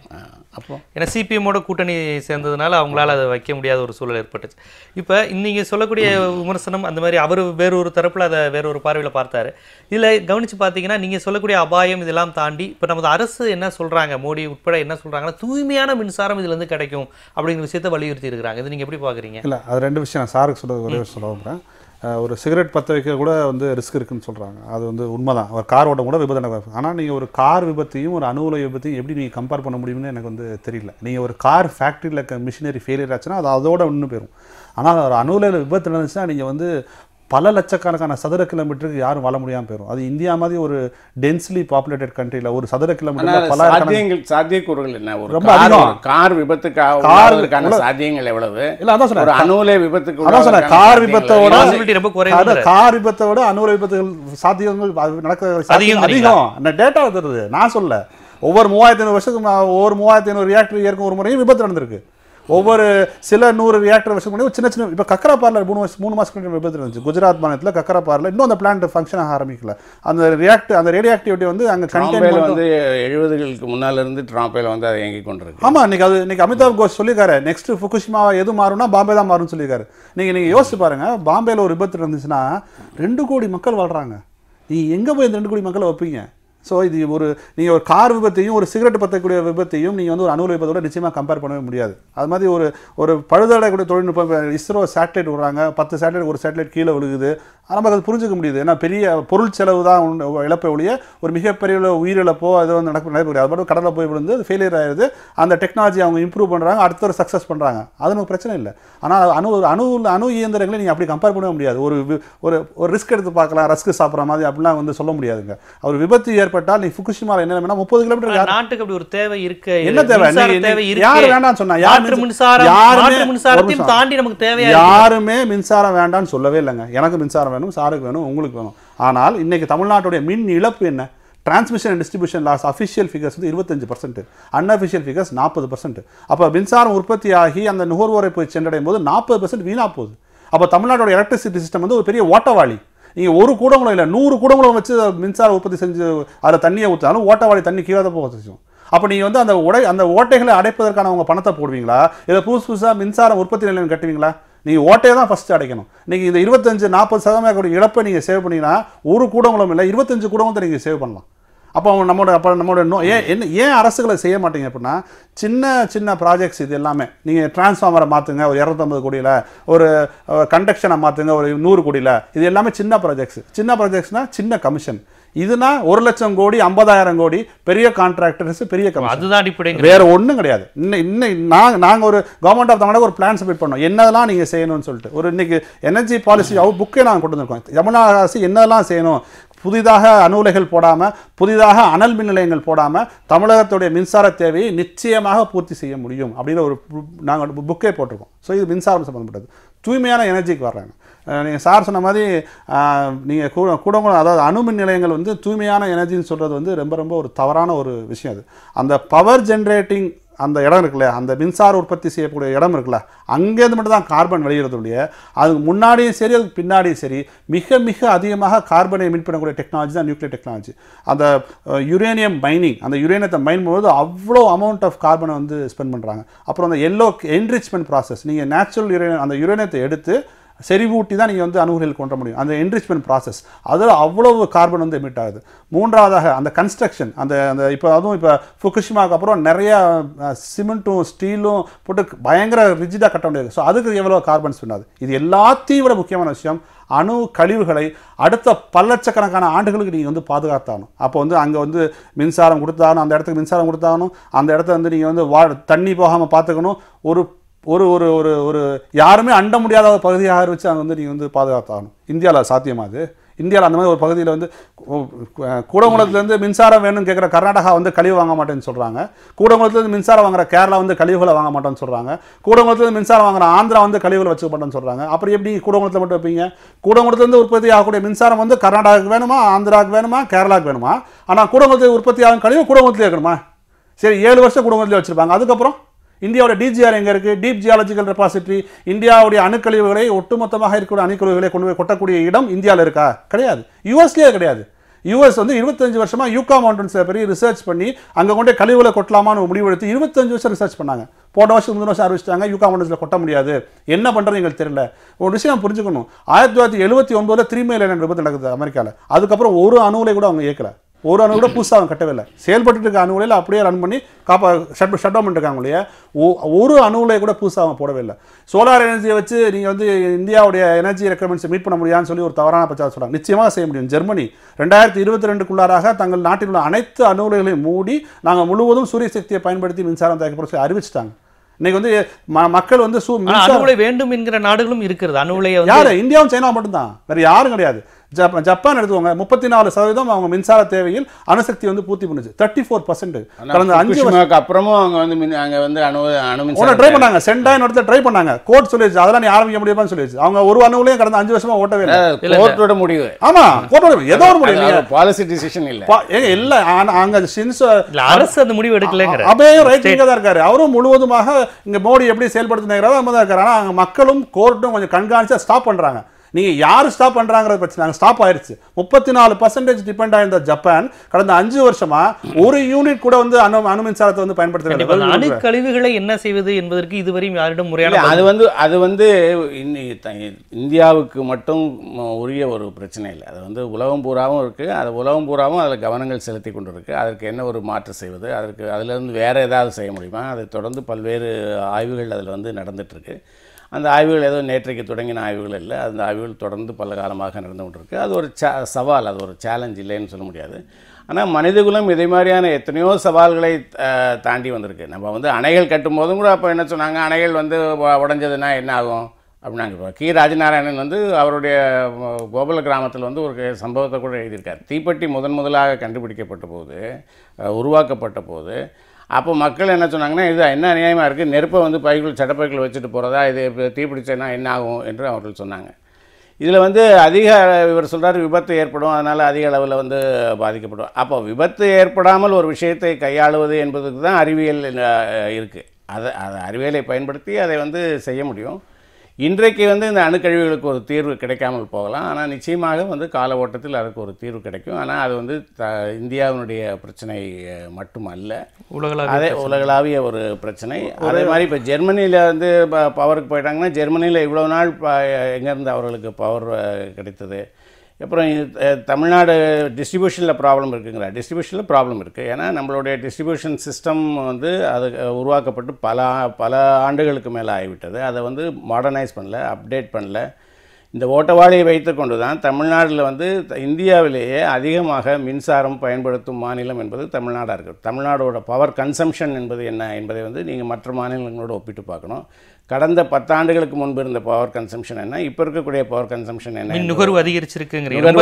[SPEAKER 1] அப்போ ஏன்னா சிபிஎம்மோட கூட்டணி சேர்ந்ததுனால அவங்களால அதை வைக்க முடியாத ஒரு சூழல் ஏற்பட்டுச்சு இப்போ நீங்கள் சொல்லக்கூடிய விமர்சனம் அந்த மாதிரி அவர் வேறு ஒரு தரப்பில் அதை வேறொரு பார்வையில் பார்த்தாரு இதில் கவனித்து பார்த்தீங்கன்னா நீங்கள் சொல்லக்கூடிய அபாயம் இதெல்லாம் தாண்டி இப்போ நமது அரசு என்ன சொல்கிறாங்க மோடி உட்பட என்ன சொல்கிறாங்கன்னா தூய்மையான மின்சாரம் இதுலேருந்து கிடைக்கும் அப்படிங்கிற விஷயத்தை வலியுறுத்தி இருக்கிறாங்க இது நீங்கள் எப்படி பார்க்குறீங்க இல்லை அது
[SPEAKER 2] ரெண்டு விஷயம் சாருக்கு சொல்கிறது ஒரே சொல்ல விரும்புகிறேன் ஒரு சிகரெட் பற்ற வைக்க கூட வந்து ரிஸ்க் இருக்குன்னு சொல்கிறாங்க அது வந்து உண்மை தான் ஒரு கார் ஓட்டம் கூட விபத்து ஆனால் நீங்கள் ஒரு கார் விபத்தையும் ஒரு அணு உலக விபத்தையும் எப்படி நீங்கள் கம்பேர் பண்ண முடியும்னு எனக்கு வந்து தெரியல நீங்கள் ஒரு கார் ஃபேக்ட்ரியில் இருக்க மிஷினரி ஃபெயிலியர் ஆச்சுன்னா அது அதோட இன்னும் போயிடும் ஆனால் ஒரு உலக விபத்து நடந்துச்சுன்னா நீங்கள் வந்து பல லட்சக்கணக்கான சதுர கிலோமீட்டருக்கு யாரும் வாழ முடியாமல் போயிடும் அது இந்தியா மாதிரி ஒரு டென்ஸ்லி பாப்புலேட்டட் கண்ட்ரியில் ஒரு சதுர கிலோமீட்டர் பல சாத்தியங்கள்
[SPEAKER 3] சாத்தியக்கூறுகள் என்ன ஒரு ரொம்ப கார் விபத்துக்காக காருக்கான சாத்தியங்கள் எவ்வளவு இல்லை அதான் சொன்னேன்
[SPEAKER 2] அணுவிலே விபத்துக்கு அதான் சொன்னேன் கார் விபத்தோட ரொம்ப குறைவு கார் விபத்தோட அணுவில விபத்துகள் சாத்தியங்கள் நடக்கிற அதிகம் அதிகம் டேட்டா தருது நான் சொல்ல ஒவ்வொரு மூவாயிரத்தி ஐநூறு வருஷத்துக்கு ஒவ்வொரு மூவாயிரத்தி ஐநூறு ரியாக்டர் இயற்கும் ஒரு முறையும் விபத்து நடந்திருக்கு ஒவ்வொரு சில நூறு ரியாக்டர் வருஷம் முன்னாடி சின்ன சின்ன இப்போ கக்கரா பார்லர் மூணு வருஷம் மூணு மாதத்துக்கு விபத்து இருந்துச்சு குஜராத் மாநிலத்தில் கக்கரா பார்லர் இன்னும் அந்த பிளான்ட் ஃபங்க்ஷன் ஆக ஆரம்பிக்கல அந்த ரியாக்ட் அந்த ஆக்டிவிட்டி வந்து அங்கே கண்டெயின் வந்து
[SPEAKER 3] எழுபதுகளுக்கு முன்னால் இருந்து ட்ராம்பேல வந்து அதை இயங்கி கொண்டிருக்கு
[SPEAKER 2] ஆமாம் இன்னைக்கு அது இன்னைக்கு அமிதாப் கோஷ் சொல்லியிருக்காரு நெக்ஸ்ட் ஃபுகுஷிமாவை எது மாறும்னா பாம்பே தான் மாறும்னு சொல்லியிருக்காரு நீங்கள் நீங்கள் யோசிச்சு பாருங்க பாம்பேல ஒரு விபத்து இருந்துச்சுன்னா ரெண்டு கோடி மக்கள் வாழ்கிறாங்க நீ எங்கே போய் இந்த ரெண்டு கோடி மக்களை வைப்பீங்க ஸோ இது ஒரு நீங்கள் ஒரு கார் விபத்தையும் ஒரு சிகரெட் பற்றக்கூடிய விபத்தையும் நீங்கள் வந்து ஒரு அணு விபத்தோடு நிச்சயமாக கம்பேர் பண்ணவே முடியாது அது மாதிரி ஒரு ஒரு பழுதடையக்கூடிய தொழில்நுட்பம் இஸ்ரோ சேட்டலைட் விடுறாங்க பத்து சேட்டலைட் ஒரு சேட்டலைட் கீழே விழுகுது நமக்கு அது புரிஞ்சுக்க முடியுது ஏன்னா பெரிய பொருள் செலவு தான் இழப்பை ஒழிய ஒரு மிகப்பெரிய உயிரிழப்போ அது வந்து நடக்க நடக்க அது மட்டும் கடலில் போய் விழுந்து அது ஃபெயிலியர் ஆகிடுது அந்த டெக்னாலஜி அவங்க இம்ப்ரூவ் பண்ணுறாங்க அடுத்த ஒரு சக்ஸஸ் பண்ணுறாங்க அது நமக்கு பிரச்சனை இல்லை ஆனால் அணு அணு அணு இயந்திரங்களை நீங்கள் அப்படி கம்பேர் பண்ணவே முடியாது ஒரு ஒரு ரிஸ்க் எடுத்து பார்க்கலாம் ரஸ்க்கு சாப்பிட்ற மாதிரி அப்படிலாம் வந்து சொல்ல முடியாதுங்க அவர் விபத்து ஏற்ப ஏற்பட்டால் நீ ஃபுகுஷிமால என்ன வேணா முப்பது கிலோமீட்டர்
[SPEAKER 1] நாட்டுக்கு அப்படி ஒரு தேவை இருக்கு என்ன தேவை யாரு வேண்டாம் சொன்னா யாரு மின்சாரம் யாருமே தாண்டி நமக்கு தேவை யாருமே
[SPEAKER 2] மின்சாரம் வேண்டாம்னு சொல்லவே இல்லைங்க எனக்கு மின்சாரம் வேணும் சாருக்கு வேணும் உங்களுக்கு வேணும் ஆனால் இன்னைக்கு தமிழ்நாட்டுடைய மின் இழப்பு என்ன transmission and distribution loss official figures வந்து இருபத்தஞ்சு பர்சன்ட் அன்அஃபிஷியல் ஃபிகர்ஸ் நாற்பது பர்சன்ட் அப்போ மின்சாரம் உற்பத்தி ஆகி அந்த நுகர்வோரை போய் சென்றடையும் போது நாற்பது பர்சன்ட் வீணாக போகுது அப்போ தமிழ்நாட்டோட எலக்ட்ரிசிட்டி சிஸ்டம் வந்து ஒரு பெரிய ஓட்டவாளி நீங்கள் ஒரு கூடங்களும் இல்லை நூறு கூடங்களும் வச்சு மின்சார உற்பத்தி செஞ்சு அதில் தண்ணியை ஊற்றினாலும் ஓட்டவாடி தண்ணி கீழே போக போக அப்போ நீங்கள் வந்து அந்த உடை அந்த ஓட்டைகளை அடைப்பதற்கான உங்கள் பணத்தை போடுவீங்களா இல்லை புதுசு புதுசாக மின்சாரம் உற்பத்தி நிலையம் கட்டுவீங்களா நீங்கள் ஓட்டையை தான் ஃபஸ்ட்டு அடைக்கணும் நீங்கள் இந்த இருபத்தஞ்சு நாற்பது சதவீதம் இழப்பை நீங்கள் சேவ் பண்ணிங்கன்னா ஒரு கூடங்களும் இல்லை இருபத்தஞ்சு கூடங்களும் நீங்கள் சேவ் பண்ணலாம் அப்போ அவன் நம்மளோட அப்போ நம்மளோட நோ ஏன் என்ன ஏன் அரசுகளை செய்ய மாட்டீங்க அப்படின்னா சின்ன சின்ன ப்ராஜெக்ட்ஸ் இது எல்லாமே நீங்கள் டிரான்ஸ்ஃபார்மரை மாற்றுங்க ஒரு இரநூத்தம்பது கோடியில் ஒரு கண்டக்ஷனை மாற்றுங்க ஒரு நூறு கோடியில் இது எல்லாமே சின்ன ப்ராஜெக்ட்ஸ் சின்ன ப்ராஜெக்ட்ஸ்னால் சின்ன கமிஷன் இதுனா ஒரு லட்சம் கோடி ஐம்பதாயிரம் கோடி பெரிய கான்ட்ராக்டர்ஸ் பெரிய
[SPEAKER 1] அதுதான் அடிப்படை வேற ஒன்றும்
[SPEAKER 2] கிடையாது இன்னும் இன்னும் நாங்கள் நாங்கள் ஒரு கவர்மெண்ட் ஆஃப் தமிழ்நாடு ஒரு பிளான் சப்மிட் பண்ணோம் என்னதெல்லாம் நீங்கள் செய்யணும்னு சொல்லிட்டு ஒரு இன்னைக்கு எனர்ஜி பாலிசி அவு புக்கே நாங்கள் கொண்டு வந்திருக்கோம் தமிழ்நாடு அரசு என்னதெல்லாம் செய்யணும் புதிதாக அணுலைகள் போடாமல் புதிதாக அனல் மின் நிலையங்கள் போடாமல் தமிழகத்துடைய மின்சார தேவையை நிச்சயமாக பூர்த்தி செய்ய முடியும் அப்படின்னு ஒரு நாங்கள் புக்கே போட்டிருக்கோம் ஸோ இது மின்சாரம் சம்மந்தப்பட்டது தூய்மையான எனர்ஜிக்கு வர்றாங்க நீங்கள் சார் சொன்ன மாதிரி நீங்கள் கூட கூடங்குளம் அதாவது அணுமின் நிலையங்கள் வந்து தூய்மையான எனர்ஜின்னு சொல்கிறது வந்து ரொம்ப ரொம்ப ஒரு தவறான ஒரு விஷயம் அது அந்த பவர் ஜென்ரேட்டிங் அந்த இடம் இருக்குல்ல அந்த மின்சார உற்பத்தி செய்யக்கூடிய இடம் இருக்குல்ல அங்கேருந்து மட்டும் தான் கார்பன் வெளியிடக்கூடிய அதுக்கு முன்னாடியும் சரி அதுக்கு பின்னாடியும் சரி மிக மிக அதிகமாக கார்பனை மீட் பண்ணக்கூடிய டெக்னாலஜி தான் நியூக்ளியர் டெக்னாலஜி அந்த யுரேனியம் மைனிங் அந்த யுரேனியத்தை மைன் பண்ணும்போது அவ்வளோ அமௌண்ட் ஆஃப் கார்பனை வந்து ஸ்பெண்ட் பண்ணுறாங்க அப்புறம் அந்த எல்லோ என்ரிச்மெண்ட் ப்ராசஸ் நீங்கள் நேச்சுரல் யுரேனியம் அந்த யுரேனியத்தை எடுத்து செறிவூட்டி தான் நீங்கள் வந்து அணுகுகள் கொண்ட முடியும் அந்த என்ரிச்மெண்ட் ப்ராசஸ் அதில் அவ்வளவு கார்பன் வந்து எமிட் ஆகுது மூன்றாவதாக அந்த கன்ஸ்ட்ரக்ஷன் அந்த அந்த இப்போ அதுவும் இப்போ ஃபுக்குஷிமாவுக்கு அப்புறம் நிறையா சிமெண்ட்டும் ஸ்டீலும் போட்டு பயங்கர ரிஜிடாக கட்ட முடியாது ஸோ அதுக்கு எவ்வளோ கார்பன்ஸ் பண்ணாது இது எல்லாத்தையும் விட முக்கியமான விஷயம் அணு கழிவுகளை அடுத்த லட்சக்கணக்கான ஆண்டுகளுக்கு நீங்கள் வந்து பாதுகாத்தாகணும் அப்போ வந்து அங்கே வந்து மின்சாரம் கொடுத்தாகணும் அந்த இடத்துக்கு மின்சாரம் கொடுத்தாகணும் அந்த இடத்த வந்து நீங்கள் வந்து வா தண்ணி போகாமல் பார்த்துக்கணும் ஒரு ஒரு ஒரு ஒரு ஒரு யாருமே அண்ட முடியாத ஒரு பகுதியாக வச்சு அங்கே வந்து நீங்கள் வந்து பாதுகாத்தாகணும் இந்தியாவில் சாத்தியமா அது இந்தியாவில் அந்த மாதிரி ஒரு பகுதியில் வந்து கூடங்குளத்துலேருந்து மின்சாரம் வேணும்னு கேட்குற கர்நாடகா வந்து கழிவு வாங்க மாட்டேன்னு சொல்கிறாங்க கூடங்குளத்துலேருந்து மின்சாரம் வாங்குற கேரளா வந்து கழிவுகளை வாங்க மாட்டேன்னு சொல்கிறாங்க கூடங்குளத்துலேருந்து மின்சாரம் வாங்குற ஆந்திரா வந்து கழிவுகளை வச்சுக்க மாட்டேன்னு சொல்கிறாங்க அப்புறம் எப்படி கூடங்குளத்தில் மட்டும் வைப்பீங்க கூடங்குளத்துலேருந்து உற்பத்தி ஆகக்கூடிய மின்சாரம் வந்து கர்நாடகாவுக்கு வேணுமா ஆந்திராவுக்கு வேணுமா கேரளாவுக்கு வேணுமா ஆனால் கூடங்குளத்தில் உற்பத்தி ஆகும் கழிவு கூடங்குளத்துலேயே இருக்கணுமா சரி ஏழு வருஷம் கூடங்குளத்துலேயே வச்சுருப்பாங்க அதுக்கப்புறம் இந்தியாவோட டிஜிஆர் எங்கே இருக்குது டீப் ஜியாலஜிக்கல் ரெபாசிட்ரி இந்தியாவுடைய அணுக்கழிவுகளை ஒட்டுமொத்தமாக இருக்கக்கூடிய அணுக்கழிவுகளை கொண்டு போய் கொட்டக்கூடிய இடம் இந்தியாவில் இருக்கா கிடையாது யூஎஸ்லேயே கிடையாது யூஎஸ் வந்து இருபத்தஞ்சு வருஷமாக யூகா மவுண்டன்ஸ் பெரிய ரிசர்ச் பண்ணி அங்கே கொண்டே கழிவுல கொட்டலாமான்னு முடிவெடுத்து இருபத்தஞ்சு வருஷம் ரிசர்ச் பண்ணாங்க போன வருஷம் முந்தின வருஷம் ஆரம்பிச்சிட்டாங்க யூகா மவுண்டன்ஸில் கொட்ட முடியாது என்ன பண்ணுறது எங்களுக்கு தெரியல ஒரு விஷயம் புரிஞ்சுக்கணும் ஆயிரத்தி தொள்ளாயிரத்தி எழுபத்தி ஒன்பதில் த்ரீ மைல் விபத்து நடக்குது அமெரிக்காவில் அதுக்கப்புறம் ஒரு அணுவிலை கூட அவங்க இயக்கலை ஒரு அணு கூட புதுசாக அவங்க கட்டவில்லை செயல்பட்டு இருக்க அணுகுலையில் அப்படியே ரன் பண்ணி காப்பா ஷட் ஷட் டவுன் பண்ணிருக்காங்க இல்லையா ஒரு அணுகுலையை கூட புதுசாக அவங்க போடவில்லை சோலார் எனர்ஜியை வச்சு நீங்கள் வந்து இந்தியாவுடைய எனர்ஜி ரெக்கமெண்ட்ஸை மீட் பண்ண முடியாதுன்னு சொல்லி ஒரு தவறான பிரச்சாரம் சொல்கிறாங்க நிச்சயமாக செய்ய முடியும் ஜெர்மனி ரெண்டாயிரத்தி இருபத்தி ரெண்டுக்குள்ளாராக தங்கள் நாட்டில் உள்ள அனைத்து அணுகுலைகளையும் மூடி நாங்கள் முழுவதும் சூரிய சக்தியை பயன்படுத்தி மின்சாரம் தயாரிக்கப்பட சொல்லி அறிவிச்சிட்டாங்க இன்னைக்கு வந்து மக்கள் வந்து
[SPEAKER 1] வேண்டும் என்கிற நாடுகளும் இருக்கிறது அணுகுலையா
[SPEAKER 2] இந்தியாவும் சைனா மட்டும்தான் வேற யாரும் கிடையாது ஜப்பான் ஜப்பான் எடுத்துக்கோங்க முப்பத்தி நாலு சதவீதம் அவங்க மின்சார தேவையில் அணுசக்தி வந்து பூர்த்தி பண்ணுச்சு தேர்ட்டி ஃபோர் பர்சன்ட் கடந்த அஞ்சு வருஷம் அப்புறமும்
[SPEAKER 3] அவங்க வந்து அங்கே வந்து அணு அணு ட்ரை பண்ணாங்க
[SPEAKER 2] சென்டாயின் இடத்துல ட்ரை பண்ணாங்க கோர்ட் சொல்லிடுச்சு அதெல்லாம் நீ ஆரம்பிக்க முடியுமான்னு சொல்லிடுச்சு அவங்க ஒரு அணுவிலையும் கடந்த அஞ்சு வருஷமா ஓட்டவே இல்லை கோர்ட்டோட முடிவு ஆமா கோர்ட்டோட ஏதோ ஒரு முடிவு பாலிசி டிசிஷன் இல்லை ஏங்க இல்லை அங்கே சின்ஸ் அரசு அந்த முடிவு எடுக்கலங்கிற அப்படியே ரைட் தான் இருக்காரு அவரும் முழுவதுமாக இங்க மோடி எப்படி செயல்படுத்தினாரோ நம்ம தான் இருக்காரு ஆனால் மக்களும் கோர்ட்டும் கொஞ்சம் கண்காணிச்சா ஸ்டாப் பண்றாங்க நீங்கள் யார் ஸ்டாப் பண்ணுறாங்கிற பிரச்சனை அங்கே ஸ்டாப் ஆயிடுச்சு முப்பத்தி நாலு பர்சன்டேஜ் டிபெண்ட் ஆயிருந்த ஜப்பான் கடந்த அஞ்சு வருஷமா ஒரு யூனிட் கூட வந்து அணு அணு மின்சாரத்தை வந்து பயன்படுத்துகிறது அணு
[SPEAKER 1] கழிவுகளை என்ன செய்வது என்பதற்கு இதுவரையும் யாரிடம் முறையான அது வந்து அது வந்து
[SPEAKER 3] இந்தியாவுக்கு மட்டும் உரிய ஒரு பிரச்சனை இல்லை அது வந்து உலகம் பூராவும் இருக்குது அது உலகம் பூராவும் அதில் கவனங்கள் செலுத்தி கொண்டு இருக்குது அதற்கு என்ன ஒரு மாற்று செய்வது அதற்கு அதிலிருந்து வேறு ஏதாவது செய்ய முடியுமா அதை தொடர்ந்து பல்வேறு ஆய்வுகள் அதில் வந்து நடந்துகிட்ருக்கு அந்த ஆய்வுகள் ஏதோ நேற்றைக்கு தொடங்கின ஆய்வுகள் இல்லை அந்த ஆய்வுகள் தொடர்ந்து பல காலமாக நடந்து கொண்டிருக்கு அது ஒரு சவால் அது ஒரு சேலஞ்ச் இல்லைன்னு சொல்ல முடியாது ஆனால் மனிதகுலம் இதே மாதிரியான எத்தனையோ சவால்களை தாண்டி வந்திருக்கு நம்ம வந்து அணைகள் கட்டும் போதும் கூட அப்போ என்ன சொன்னாங்க அணைகள் வந்து உடஞ்சதுன்னா என்ன ஆகும் அப்படின்னாங்க கி ராஜநாராயணன் வந்து அவருடைய கோபல கிராமத்தில் வந்து ஒரு சம்பவத்தை கூட எழுதியிருக்கார் தீப்பெட்டி முதன் முதலாக கண்டுபிடிக்கப்பட்ட போது உருவாக்கப்பட்ட போது அப்போ மக்கள் என்ன சொன்னாங்கன்னா இது என்ன நியாயமாக இருக்குது நெருப்பை வந்து பைகள் சட்டப்பைகள் வச்சுட்டு போகிறதா இது தீப்பிடிச்சேன்னா என்ன ஆகும் என்று அவர்கள் சொன்னாங்க இதில் வந்து அதிக இவர் சொல்கிறார் விபத்து ஏற்படும் அதனால் அதிக அளவில் வந்து பாதிக்கப்படும் அப்போ விபத்து ஏற்படாமல் ஒரு விஷயத்தை கையாளுவது என்பதுக்கு தான் அறிவியல் இருக்குது அதை அதை அறிவியலை பயன்படுத்தி அதை வந்து செய்ய முடியும் இன்றைக்கு வந்து இந்த அணுக்கழிவுகளுக்கு ஒரு தீர்வு கிடைக்காமல் போகலாம் ஆனால் நிச்சயமாக வந்து கால ஓட்டத்தில் அதுக்கு ஒரு தீர்வு கிடைக்கும் ஆனால் அது வந்து த இந்தியாவினுடைய பிரச்சனை மட்டுமல்ல அதே உலகளாவிய ஒரு பிரச்சனை அதே மாதிரி இப்போ ஜெர்மனியில் வந்து பவருக்கு போயிட்டாங்கன்னா ஜெர்மனியில் இவ்வளோ நாள் எங்கேருந்து அவர்களுக்கு பவர் கிடைத்தது அப்புறம் தமிழ்நாடு டிஸ்ட்ரிபியூஷனில் ப்ராப்ளம் இருக்குங்கிற டிஸ்ட்ரிபியூஷனில் ப்ராப்ளம் இருக்குது ஏன்னா நம்மளுடைய டிஸ்ட்ரிபியூஷன் சிஸ்டம் வந்து அது உருவாக்கப்பட்டு பல பல ஆண்டுகளுக்கு மேலே ஆகிவிட்டது அதை வந்து மாடர்னைஸ் பண்ணல அப்டேட் பண்ணல இந்த ஓட்டவாளியை வைத்துக்கொண்டு தான் தமிழ்நாட்டில் வந்து இந்தியாவிலேயே அதிகமாக மின்சாரம் பயன்படுத்தும் மாநிலம் என்பது தமிழ்நாடாக இருக்குது தமிழ்நாடோட பவர் கன்சம்ஷன் என்பது என்ன என்பதை வந்து நீங்கள் மற்ற மாநிலங்களோடு ஒப்பிட்டு பார்க்கணும் கடந்த பத்தாண்டுகளுக்கு முன்பு இருந்த பவர் கன்சம்ஷன் என்ன இப்போ இருக்கக்கூடிய பவர் கன்சம்ஷன் என்ன நுகர்வு நுகர்வு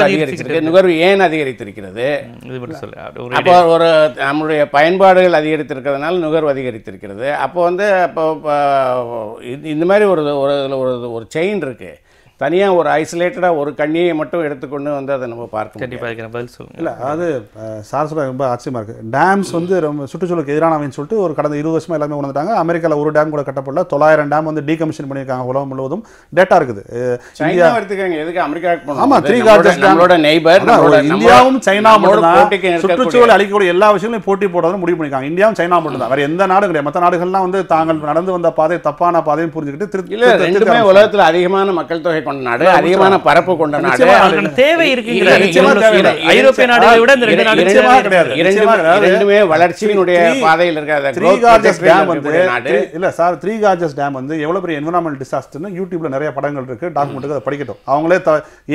[SPEAKER 3] அதிகரிச்சிருக்கு நுகர்வு ஏன் அதிகரித்திருக்கிறது அப்போ ஒரு நம்மளுடைய பயன்பாடுகள் அதிகரித்திருக்கிறதுனால நுகர்வு அதிகரித்திருக்கிறது அப்போ வந்து அப்போ இந்த மாதிரி ஒரு ஒரு ஒரு செயின் இருக்குது தனியாக ஒரு ஐசோலேட்டடாக ஒரு கண்ணியை மட்டும் எடுத்துக்கொண்டு வந்து அதை நம்ம பார்க்க கண்டிப்பாக பதில் சொல்லுங்கள்
[SPEAKER 2] இல்லை அது சார் சொல்ல ரொம்ப ஆச்சரியமாக இருக்குது டேம்ஸ் வந்து ரொம்ப சுற்றுச்சூழலுக்கு எதிரானவன் சொல்லிட்டு ஒரு கடந்த இருபது வருஷமாக எல்லாமே உணர்ந்துட்டாங்க அமெரிக்காவில் ஒரு டேம் கூட கட்டப்படல தொள்ளாயிரம் டேம் வந்து டீகமிஷன் பண்ணியிருக்காங்க உலகம் முழுவதும் டேட்டா இருக்குது சைனா
[SPEAKER 3] எதுக்கு அமெரிக்காவுக்கு ஆமாம் த்ரீ கார்ஜஸ் நெய்பர் இந்தியாவும் சைனா மட்டும் சுற்றுச்சூழல்
[SPEAKER 2] அளிக்கக்கூடிய எல்லா விஷயங்களையும் போட்டி போடுறது முடிவு பண்ணியிருக்காங்க இந்தியாவும் சைனா மட்டும் தான் வேறு எந்த நாடும் கிடையாது மற்ற நாடுகள்லாம் வந்து தாங்கள் நடந்து வந்த பாதை தப்பான பாதையும் புரிஞ்சுக்கிட்டு இல்லை உலகத்தில் அதிகமான
[SPEAKER 3] மக்கள் தொகை கொண்ட நாடு அதிகமான பரப்பு கொண்ட நாடு தேவை ஐரோப்பிய கிடையாது இரண்டுமே வளர்ச்சியினுடைய பாதையில் இருக்கிற
[SPEAKER 2] இல்ல சார் த்ரீ கார்ஜஸ் டேம் வந்து எவ்வளவு பெரிய என்வரான்மெண்ட் டிசாஸ்டர்னு யூடியூப்ல நிறைய படங்கள் இருக்கு டாக்குமெண்ட் அதை படிக்கட்டும் அவங்களே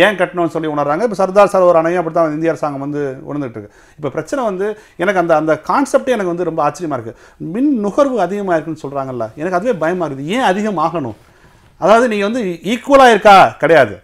[SPEAKER 2] ஏன் கட்டணும்னு சொல்லி உணர்றாங்க இப்ப சர்தார் சரோவர் அணையும் அப்படி தான் இந்திய அரசாங்கம் வந்து உணர்ந்துட்டு இருக்கு இப்ப பிரச்சனை வந்து எனக்கு அந்த அந்த கான்செப்டே எனக்கு வந்து ரொம்ப ஆச்சரியமா இருக்கு மின் நுகர்வு அதிகமா இருக்குன்னு சொல்றாங்கல்ல எனக்கு அதுவே பயமா இருக்குது ஏன் அதிகம் ஆகணும் அதாவது நீங்கள் வந்து ஈக்குவலாக இருக்கா கிடையாது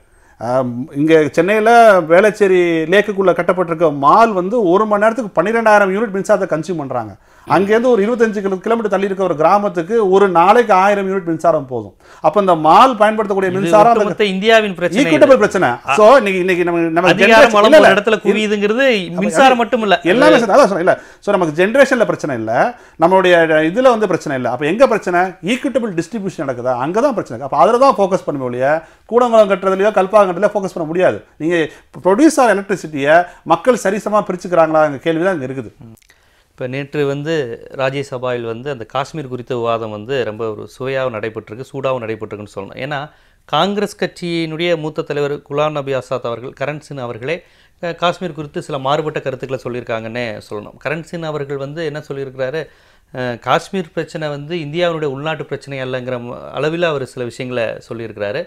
[SPEAKER 2] இங்கே சென்னையில் வேளச்சேரி லேக்குக்குள்ளே கட்டப்பட்டிருக்க மால் வந்து ஒரு மணி நேரத்துக்கு பன்னிரெண்டாயிரம் யூனிட் மின்சாரத்தை கன்சியூம் பண்ணுறாங்க அங்கேருந்து ஒரு இருபத்தஞ்சு கிலோ கிலோமீட்டர் தள்ளி இருக்க ஒரு கிராமத்துக்கு ஒரு நாளைக்கு ஆயிரம் யூனிட் மின்சாரம் போதும் அப்ப இந்த மால் பயன்படுத்தக்கூடிய மின்சாரம்
[SPEAKER 1] இந்தியாவின் பிரச்சனை பிரச்சனை ஸோ இன்னைக்கு இன்னைக்கு நம்ம நம்ம இடத்துல குவியுதுங்கிறது மின்சாரம் மட்டும் இல்ல எல்லாமே
[SPEAKER 2] அதான் சொன்ன நமக்கு ஜென்ரேஷன்ல பிரச்சனை இல்ல நம்மளுடைய இதுல வந்து பிரச்சனை இல்ல அப்ப எங்க பிரச்சனை ஈக்குவிட்டபிள் டிஸ்ட்ரிபியூஷன் நடக்குதா அங்கதான் தான் பிரச்சனை அப்ப அதுல தான் ஃபோக்கஸ் பண்ண ஒழிய கூடங்குளம் கட்டுறதுலயோ கல்பாக கட்டுறதுலையோ ஃபோக்கஸ் பண்ண முடியாது நீங்க ப்ரொடியூசர் எலக்ட்ரிசிட்டியை மக்கள் சரிசமா பிரிச்சுக்கிறாங்களா கேள்விதான் இருக்குது
[SPEAKER 1] இப்போ நேற்று வந்து ராஜ்யசபாவில் வந்து அந்த காஷ்மீர் குறித்த விவாதம் வந்து ரொம்ப ஒரு சுவையாகவும் நடைபெற்றிருக்கு சூடாகவும் நடைபெற்றிருக்குன்னு சொல்லணும் ஏன்னா காங்கிரஸ் கட்சியினுடைய மூத்த தலைவர் குலாம் நபி ஆசாத் அவர்கள் கரண் சிங் அவர்களே காஷ்மீர் குறித்து சில மாறுபட்ட கருத்துக்களை சொல்லியிருக்காங்கன்னே சொல்லணும் கரண் சிங் அவர்கள் வந்து என்ன சொல்லியிருக்கிறாரு காஷ்மீர் பிரச்சனை வந்து இந்தியாவினுடைய உள்நாட்டு பிரச்சனை அல்லங்கிற அளவில் அவர் சில விஷயங்களை சொல்லியிருக்கிறாரு